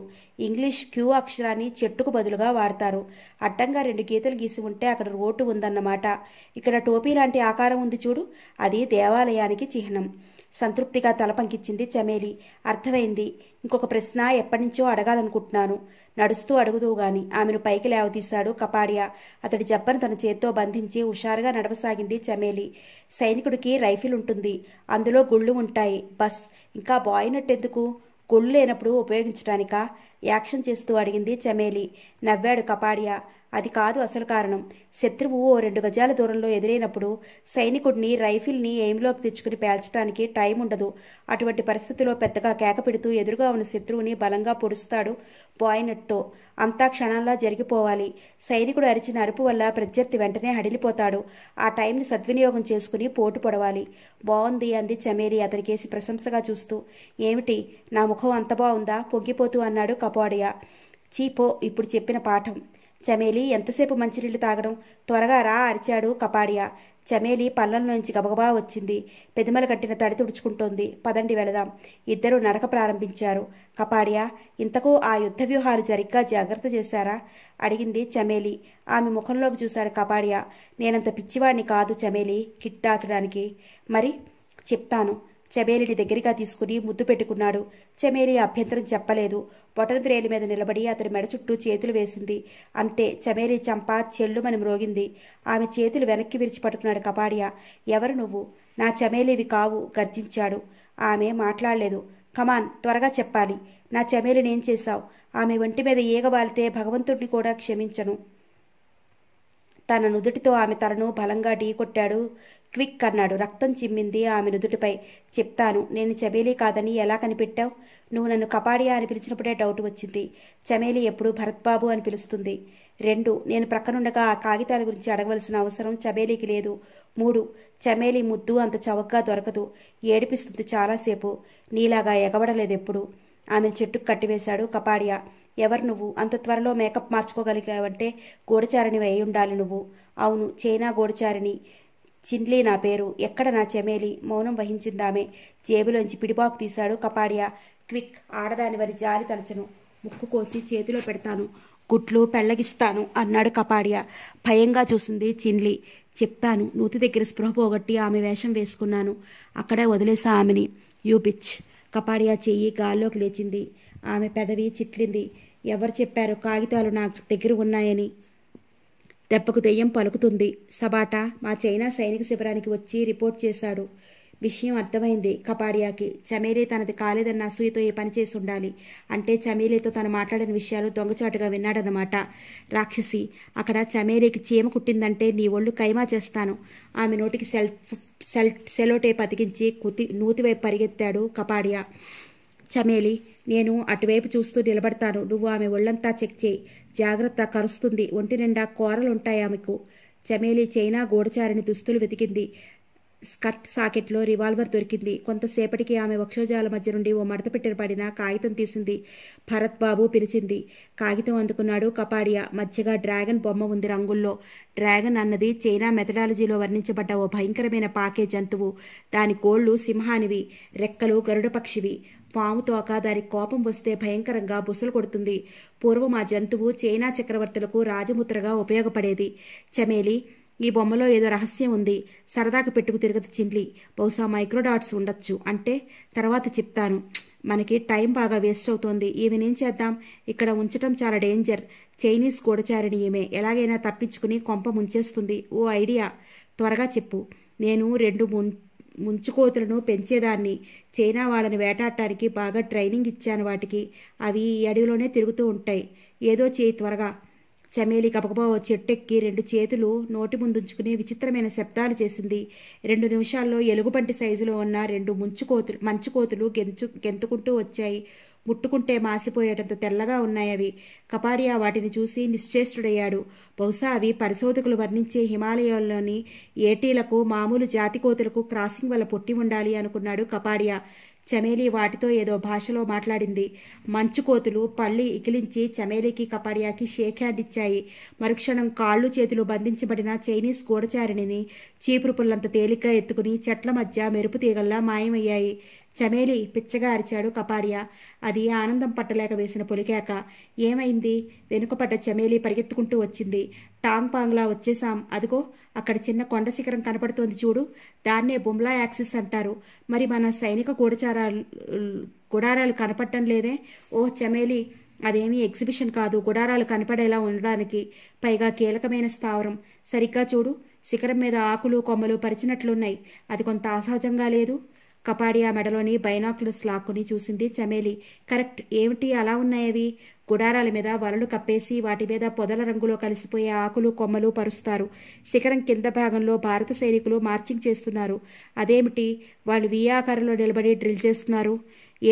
ఇంగ్లీష్ క్యూ అక్షరాన్ని చెట్టుకు బదులుగా వాడతారు అడ్డంగా రెండు గీతలు గీసి ఉంటే అక్కడ రోడ్డు ఉందన్నమాట ఇక్కడ టోపీ లాంటి ఆకారం ఉంది చూడు అది దేవాలయానికి చిహ్నం సంతృప్తిగా తలపంకిచ్చింది చమేలి అర్థమైంది ఇంకొక ప్రశ్న ఎప్పటినుంచో అడగాలనుకుంటున్నాను నడుస్తూ అడుగుదు గాని ఆమెను పైకి లేవదీశాడు కపాడియా అతడి జబ్బను తన చేత్తో బంధించి హుషారుగా నడవసాగింది చమేలి సైనికుడికి రైఫిల్ ఉంటుంది అందులో గుళ్ళు ఉంటాయి బస్ ఇంకా బాయినట్టెందుకు గుళ్ళు లేనప్పుడు ఉపయోగించటానికా యాక్షన్ చేస్తూ అడిగింది చమేలి నవ్వాడు కపాడియా అది కాదు అసలు కారణం శత్రువు ఓ రెండు గజాల దూరంలో ఎదురైనప్పుడు సైనికుడిని రైఫిల్ని ఎయిమ్లోకి తెచ్చుకుని పేల్చడానికి టైం ఉండదు అటువంటి పరిస్థితిలో పెద్దగా కేక పెడుతూ ఎదురుగా ఉన్న శత్రువుని బలంగా పొడుస్తాడు పాయినట్తో అంతా క్షణంలా జరిగిపోవాలి సైనికుడు అరిచిన అరుపు వల్ల ప్రత్యర్థి వెంటనే హడిలిపోతాడు ఆ టైంని సద్వినియోగం చేసుకుని పోటు పొడవాలి బాగుంది అంది చమేరి అతనికేసి ప్రశంసగా చూస్తూ ఏమిటి నా ముఖం అంత బాగుందా పొంగిపోతూ అన్నాడు కపాడియా చీపో ఇప్పుడు చెప్పిన పాఠం చమేలి ఎంతసేపు మంచినీళ్ళు తాగడం త్వరగా రా అరిచాడు కపాడియా చమేలి నుంచి గబగబా వచ్చింది పెదమల కట్టిన తడి తుడుచుకుంటోంది పదండి వెళదాం ఇద్దరూ నడక ప్రారంభించారు కపాడియా ఇంతకు ఆ యుద్ధ వ్యూహాలు సరిగ్గా జాగ్రత్త చేశారా అడిగింది చమేలి ఆమె ముఖంలోకి చూశాడు కపాడియా నేనంత పిచ్చివాడిని కాదు చమేలి కిట్ దాచడానికి మరి చెప్తాను చెమేలిని దగ్గరగా తీసుకుని ముద్దు పెట్టుకున్నాడు చెమేలి అభ్యంతరం చెప్పలేదు బొటనవ్రేలి మీద నిలబడి అతని మెడ చుట్టూ చేతులు వేసింది అంతే చెమేలి చంప చెల్లుమని మ్రోగింది ఆమె చేతులు వెనక్కి విరిచి పట్టుకున్నాడు కపాడియా ఎవరు నువ్వు నా చెమేలివి కావు గర్జించాడు ఆమె మాట్లాడలేదు కమాన్ త్వరగా చెప్పాలి నా చెమేలినేం చేశావు ఆమె ఒంటి మీద వాలితే భగవంతుడిని కూడా క్షమించను తన నుదుటితో ఆమె తలను బలంగా ఢీకొట్టాడు క్విక్ అన్నాడు రక్తం చిమ్మింది ఆమె నుదుటిపై చెప్తాను నేను చమేలీ కాదని ఎలా కనిపెట్టావు నువ్వు నన్ను కపాడియా అని పిలిచినప్పుడే డౌట్ వచ్చింది చమేలి ఎప్పుడు భరత్బాబు అని పిలుస్తుంది రెండు నేను ప్రక్కనుండగా ఆ కాగితాల గురించి అడగవలసిన అవసరం చమేలీకి లేదు మూడు చమేలి ముద్దు అంత చవక్గా దొరకదు ఏడిపిస్తుంది చాలాసేపు నీలాగా ఎగబడలేదు ఎప్పుడు చెట్టుకు కట్టివేశాడు కపాడియా ఎవరు నువ్వు అంత త్వరలో మేకప్ మార్చుకోగలిగావంటే గోడచారిణి అయి ఉండాలి నువ్వు అవును చైనా గోడచారిణి చిన్లీ నా పేరు ఎక్కడ నా చెమేలి మౌనం వహించిందామే జేబులోంచి పిడిపాకు తీశాడు కపాడియా క్విక్ ఆడదాని వారి జాలి తలచను ముక్కు కోసి చేతిలో పెడతాను గుట్లు పెళ్ళగిస్తాను అన్నాడు కపాడియా భయంగా చూసింది చిన్లి చెప్తాను నూతి దగ్గర స్పృహ పోగొట్టి ఆమె వేషం వేసుకున్నాను అక్కడే వదిలేసా ఆమెని యూ బిచ్ కపాడియా చెయ్యి గాల్లోకి లేచింది ఆమె పెదవి చిట్లింది ఎవరు చెప్పారు కాగితాలు నా దగ్గర ఉన్నాయని దెబ్బకు దెయ్యం పలుకుతుంది సబాటా మా చైనా సైనిక శిబిరానికి వచ్చి రిపోర్ట్ చేశాడు విషయం అర్థమైంది కపాడియాకి చమేలే తనది కాలేదన్న అసూయతో ఏ పని చేసి ఉండాలి అంటే చమేలేతో తను మాట్లాడిన విషయాలు దొంగచాటుగా విన్నాడనమాట రాక్షసి అక్కడ చమేలేకి చీమ కుట్టిందంటే నీ ఒళ్ళు కైమా చేస్తాను ఆమె నోటికి సెల్ సెల్ సెలోటే పతికించి కుతి నూతివైపు పరిగెత్తాడు కపాడియా చమేలి నేను అటువైపు చూస్తూ నిలబడతాను నువ్వు ఆమె ఒళ్ళంతా చెక్ చేయి జాగ్రత్త కరుస్తుంది ఒంటి నిండా కూరలుంటాయి ఆమెకు చమేలి చైనా గోడచారిని దుస్తులు వెతికింది స్కర్ట్ సాకెట్లో రివాల్వర్ దొరికింది కొంతసేపటికి ఆమె వక్షోజాల మధ్య నుండి ఓ మడత పడిన కాగితం తీసింది భరత్ బాబు పిలిచింది కాగితం అందుకున్నాడు కపాడియా మధ్యగా డ్రాగన్ బొమ్మ ఉంది రంగుల్లో డ్రాగన్ అన్నది చైనా మెథడాలజీలో వర్ణించబడ్డ ఓ భయంకరమైన పాకే జంతువు దాని కోళ్ళు సింహానివి రెక్కలు గరుడ పక్షివి పాము తోక దాని కోపం వస్తే భయంకరంగా బుసలు కొడుతుంది పూర్వం ఆ జంతువు చైనా చక్రవర్తులకు రాజముద్రగా ఉపయోగపడేది చమేలి ఈ బొమ్మలో ఏదో రహస్యం ఉంది సరదాకు పెట్టుకు తిరగదు చిండ్లి బహుశా మైక్రోడాట్స్ ఉండొచ్చు అంటే తర్వాత చెప్తాను మనకి టైం బాగా వేస్ట్ అవుతోంది ఈమెనేం చేద్దాం ఇక్కడ ఉంచటం చాలా డేంజర్ చైనీస్ గూఢచారిణి ఈమె ఎలాగైనా తప్పించుకుని కొంప ముంచేస్తుంది ఓ ఐడియా త్వరగా చెప్పు నేను రెండు ముం ముంచుకోతులను పెంచేదాన్ని చైనా వాళ్ళని వేటాడటానికి బాగా ట్రైనింగ్ ఇచ్చాను వాటికి అవి ఈ అడవిలోనే తిరుగుతూ ఉంటాయి ఏదో చేయి త్వరగా చమేలి గబగబా చెట్టెక్కి రెండు చేతులు నోటి ముందుంచుకుని విచిత్రమైన శబ్దాలు చేసింది రెండు నిమిషాల్లో ఎలుగుబంటి సైజులో ఉన్న రెండు ముంచుకోతులు మంచుకోతులు గెంచు గెంతుకుంటూ వచ్చాయి ముట్టుకుంటే మాసిపోయేటంత తెల్లగా ఉన్నాయి అవి వాటిని చూసి నిశ్చేష్టుడయ్యాడు బహుశా అవి పరిశోధకులు వర్ణించే హిమాలయాల్లోని ఏటీలకు మామూలు జాతి కోతులకు క్రాసింగ్ వల్ల పొట్టి ఉండాలి అనుకున్నాడు కపాడియా చమేలి వాటితో ఏదో భాషలో మాట్లాడింది మంచుకోతులు పళ్ళి ఇకిలించి చమేలికి కపాడియాకి షేక్ హ్యాండ్ ఇచ్చాయి మరుక్షణం కాళ్ళు చేతులు బంధించబడిన చైనీస్ గోడచారిణిని చీపురు పుల్లంత తేలిక ఎత్తుకుని చెట్ల మధ్య మెరుపు తీగల్లా మాయమయ్యాయి చమేలి పిచ్చగా అరిచాడు కపాడియా అది ఆనందం పట్టలేక వేసిన పొలికాక ఏమైంది వెనుకపడ్డ చమేలి పరిగెత్తుకుంటూ వచ్చింది టాంగ్ పాంగ్లా వచ్చేసాం అదిగో అక్కడ చిన్న కొండ శిఖరం కనపడుతోంది చూడు దాన్నే బుమ్లా యాక్సిస్ అంటారు మరి మన సైనిక గూడచారాలు గుడారాలు కనపడటం లేదే ఓ చమేలి అదేమీ ఎగ్జిబిషన్ కాదు గుడారాలు కనపడేలా ఉండడానికి పైగా కీలకమైన స్థావరం సరిగ్గా చూడు శిఖరం మీద ఆకులు కొమ్మలు పరిచినట్లున్నాయి అది కొంత అసహజంగా లేదు కపాడియా మెడలోని బైనాకులస్ లాక్కుని చూసింది చమేలి కరెక్ట్ ఏమిటి అలా ఉన్నాయవి గుడారాల మీద వలలు కప్పేసి వాటి మీద పొదల రంగులో కలిసిపోయే ఆకులు కొమ్మలు పరుస్తారు శిఖరం కింద భాగంలో భారత సైనికులు మార్చింగ్ చేస్తున్నారు అదేమిటి వాళ్ళు వియాకారంలో నిలబడి డ్రిల్ చేస్తున్నారు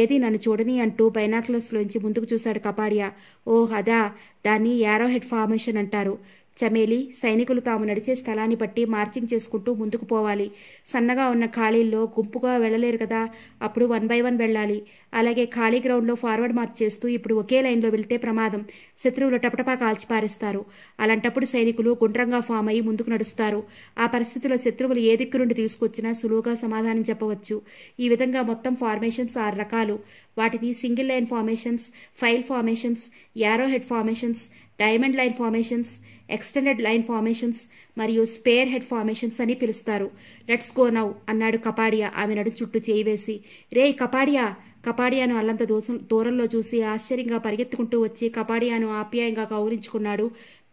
ఏది నన్ను చూడని అంటూ బైనాక్లస్లోంచి ముందుకు చూశాడు కపాడియా ఓ అదా దాన్ని యారోహెడ్ ఫార్మేషన్ అంటారు చమేలి సైనికులు తాము నడిచే స్థలాన్ని బట్టి మార్చింగ్ చేసుకుంటూ ముందుకు పోవాలి సన్నగా ఉన్న ఖాళీల్లో గుంపుగా వెళ్ళలేరు కదా అప్పుడు వన్ బై వన్ వెళ్ళాలి అలాగే ఖాళీ గ్రౌండ్లో ఫార్వర్డ్ మార్చ్ చేస్తూ ఇప్పుడు ఒకే లైన్లో వెళ్తే ప్రమాదం శత్రువులు టపటపా కాల్చిపారేస్తారు అలాంటప్పుడు సైనికులు గుండ్రంగా ఫామ్ అయ్యి ముందుకు నడుస్తారు ఆ పరిస్థితిలో శత్రువులు ఏ దిక్కు నుండి తీసుకొచ్చినా సులువుగా సమాధానం చెప్పవచ్చు ఈ విధంగా మొత్తం ఫార్మేషన్స్ ఆరు రకాలు వాటిని single line formations file formations arrow head formations diamond line formations extended line formations మరియు స్పేర్ హెడ్ ఫార్మేషన్స్ అని పిలుస్తారు లెట్స్ గో నౌ అన్నాడు కపాడియా ఆమె నడు చుట్టూ చేయివేసి రే కపాడియా కపాడియాను అల్లంత దూసం దూరంలో చూసి ఆశ్చర్యంగా పరిగెత్తుకుంటూ వచ్చి కపాడియాను ఆప్యాయంగా కౌరించుకున్నాడు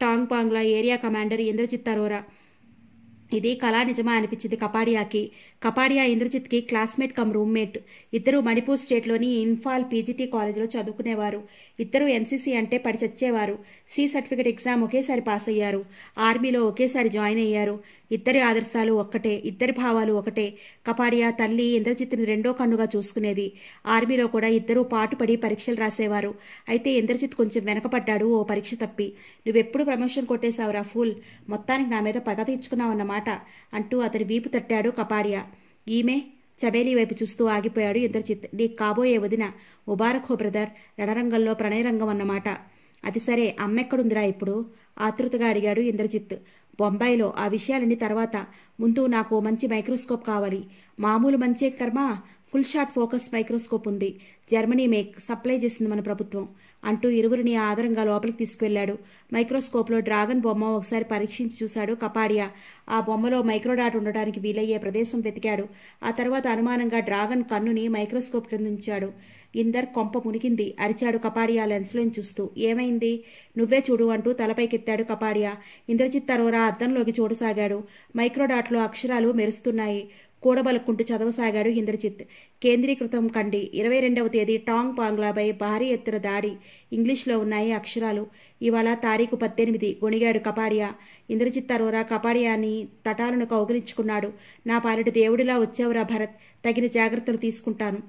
టాంగ్ పాంగ్లా ఏరియా కమాండర్ ఇంద్రజిత్ అరోరా ఇది కళా నిజమా అనిపించింది కపాడియాకి కపాడియా ఇంద్రజిత్కి క్లాస్మేట్ కమ్ రూమ్మేట్ ఇద్దరు మణిపూర్ స్టేట్లోని ఇన్ఫాల్ పీజీటీ కాలేజీలో చదువుకునేవారు ఇద్దరు ఎన్సీసీ అంటే పడి చచ్చేవారు సి సర్టిఫికెట్ ఎగ్జామ్ ఒకేసారి పాస్ అయ్యారు ఆర్మీలో ఒకేసారి జాయిన్ అయ్యారు ఇద్దరి ఆదర్శాలు ఒక్కటే ఇద్దరి భావాలు ఒకటే కపాడియా తల్లి ఇంద్రజిత్ని రెండో కన్నుగా చూసుకునేది ఆర్మీలో కూడా ఇద్దరూ పాటుపడి పరీక్షలు రాసేవారు అయితే ఇంద్రజిత్ కొంచెం వెనకపడ్డాడు ఓ పరీక్ష తప్పి నువ్వెప్పుడు ప్రమోషన్ కొట్టేశావురా ఫుల్ మొత్తానికి నా మీద పగ అన్నమాట అంటూ అతని వీపు తట్టాడు కపాడియా ఈమె చబేలీ వైపు చూస్తూ ఆగిపోయాడు ఇంద్రజిత్ నీ కాబోయే వదిన ముబారక్ బ్రదర్ రణరంగంలో ప్రణయరంగం అన్నమాట అది సరే అమ్మెక్కడుందిరా ఇప్పుడు ఆతృతగా అడిగాడు ఇంద్రజిత్ బొంబాయిలో ఆ విషయాలన్నీ తర్వాత ముందు నాకు మంచి మైక్రోస్కోప్ కావాలి మామూలు మంచి కర్మ ఫుల్ షాట్ ఫోకస్ మైక్రోస్కోప్ ఉంది జర్మనీ మేక్ సప్లై చేసింది మన ప్రభుత్వం అంటూ ఇరువురిని ఆధారంగా లోపలికి తీసుకువెళ్లాడు మైక్రోస్కోప్లో డ్రాగన్ బొమ్మ ఒకసారి పరీక్షించి చూశాడు కపాడియా ఆ బొమ్మలో మైక్రోడాట్ ఉండడానికి వీలయ్యే ప్రదేశం వెతికాడు ఆ తర్వాత అనుమానంగా డ్రాగన్ కన్నుని మైక్రోస్కోప్ క్రింద ఉంచాడు ఇందర్ కొంప మునిగింది అరిచాడు కపాడియా లెన్స్లోని చూస్తూ ఏమైంది నువ్వే చూడు అంటూ తలపైకెత్తాడు కపాడియా ఇంద్రజిత్ తరోరా అద్దంలోకి చూడసాగాడు మైక్రోడాట్లో అక్షరాలు మెరుస్తున్నాయి కూడబలుక్కుంటూ చదవసాగాడు ఇంద్రజిత్ కేంద్రీకృతం కండి ఇరవై రెండవ తేదీ టాంగ్ పాంగ్లాపై భారీ ఎత్తున దాడి ఇంగ్లీష్లో ఉన్నాయి అక్షరాలు ఇవాళ తారీఖు పద్దెనిమిది గొణిగాడు కపాడియా ఇంద్రజిత్ అరోరా కపాడియాని తటాలను కౌగిలించుకున్నాడు నా పాలిటి దేవుడిలా వచ్చావురా భరత్ తగిన జాగ్రత్తలు తీసుకుంటాను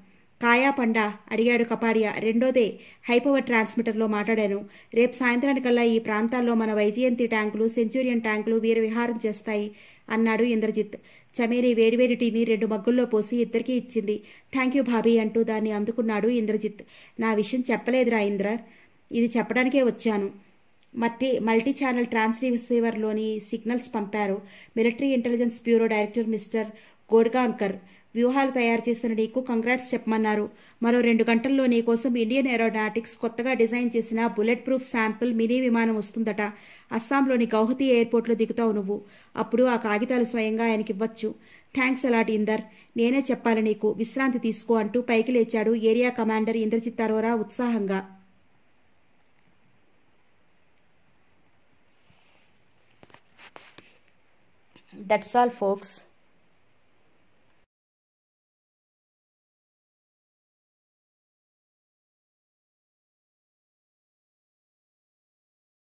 కాయా పండా అడిగాడు కపాడియా రెండోదే హైపవర్ ట్రాన్స్మిటర్లో మాట్లాడాను రేపు సాయంత్రానికల్లా ఈ ప్రాంతాల్లో మన వైజయంతి ట్యాంకులు సెంచూరియన్ ట్యాంకులు వీరవిహారం చేస్తాయి అన్నాడు ఇంద్రజిత్ చమేలి వేడివేడి టీని రెండు మగ్గుల్లో పోసి ఇద్దరికీ ఇచ్చింది థ్యాంక్ యూ భాబీ అంటూ దాన్ని అందుకున్నాడు ఇంద్రజిత్ నా విషయం చెప్పలేదురా ఇంద్ర ఇది చెప్పడానికే వచ్చాను మట్టి మల్టీ ఛానల్ ట్రాన్స్ రిసీవర్లోని సిగ్నల్స్ పంపారు military intelligence bureau director mister Godgaonkar వ్యూహాలు తయారు చేసిన నీకు కంగ్రాట్స్ చెప్పమన్నారు మరో రెండు గంటల్లో నీ కోసం ఇండియన్ ఏరోనాటిక్స్ కొత్తగా డిజైన్ చేసిన బుల్లెట్ ప్రూఫ్ శాంపుల్ మినీ విమానం వస్తుందట అస్సాంలోని గౌహతి ఎయిర్పోర్ట్లో దిగుతావు నువ్వు అప్పుడు ఆ కాగితాలు స్వయంగా ఆయనకి ఇవ్వచ్చు థ్యాంక్స్ అలాట్ ఇందర్ నేనే చెప్పాలి నీకు విశ్రాంతి తీసుకో అంటూ పైకి లేచాడు ఏరియా కమాండర్ ఇంద్రజిత్ అరోరా ఉత్సాహంగా దట్స్ ఆల్ ఫోక్స్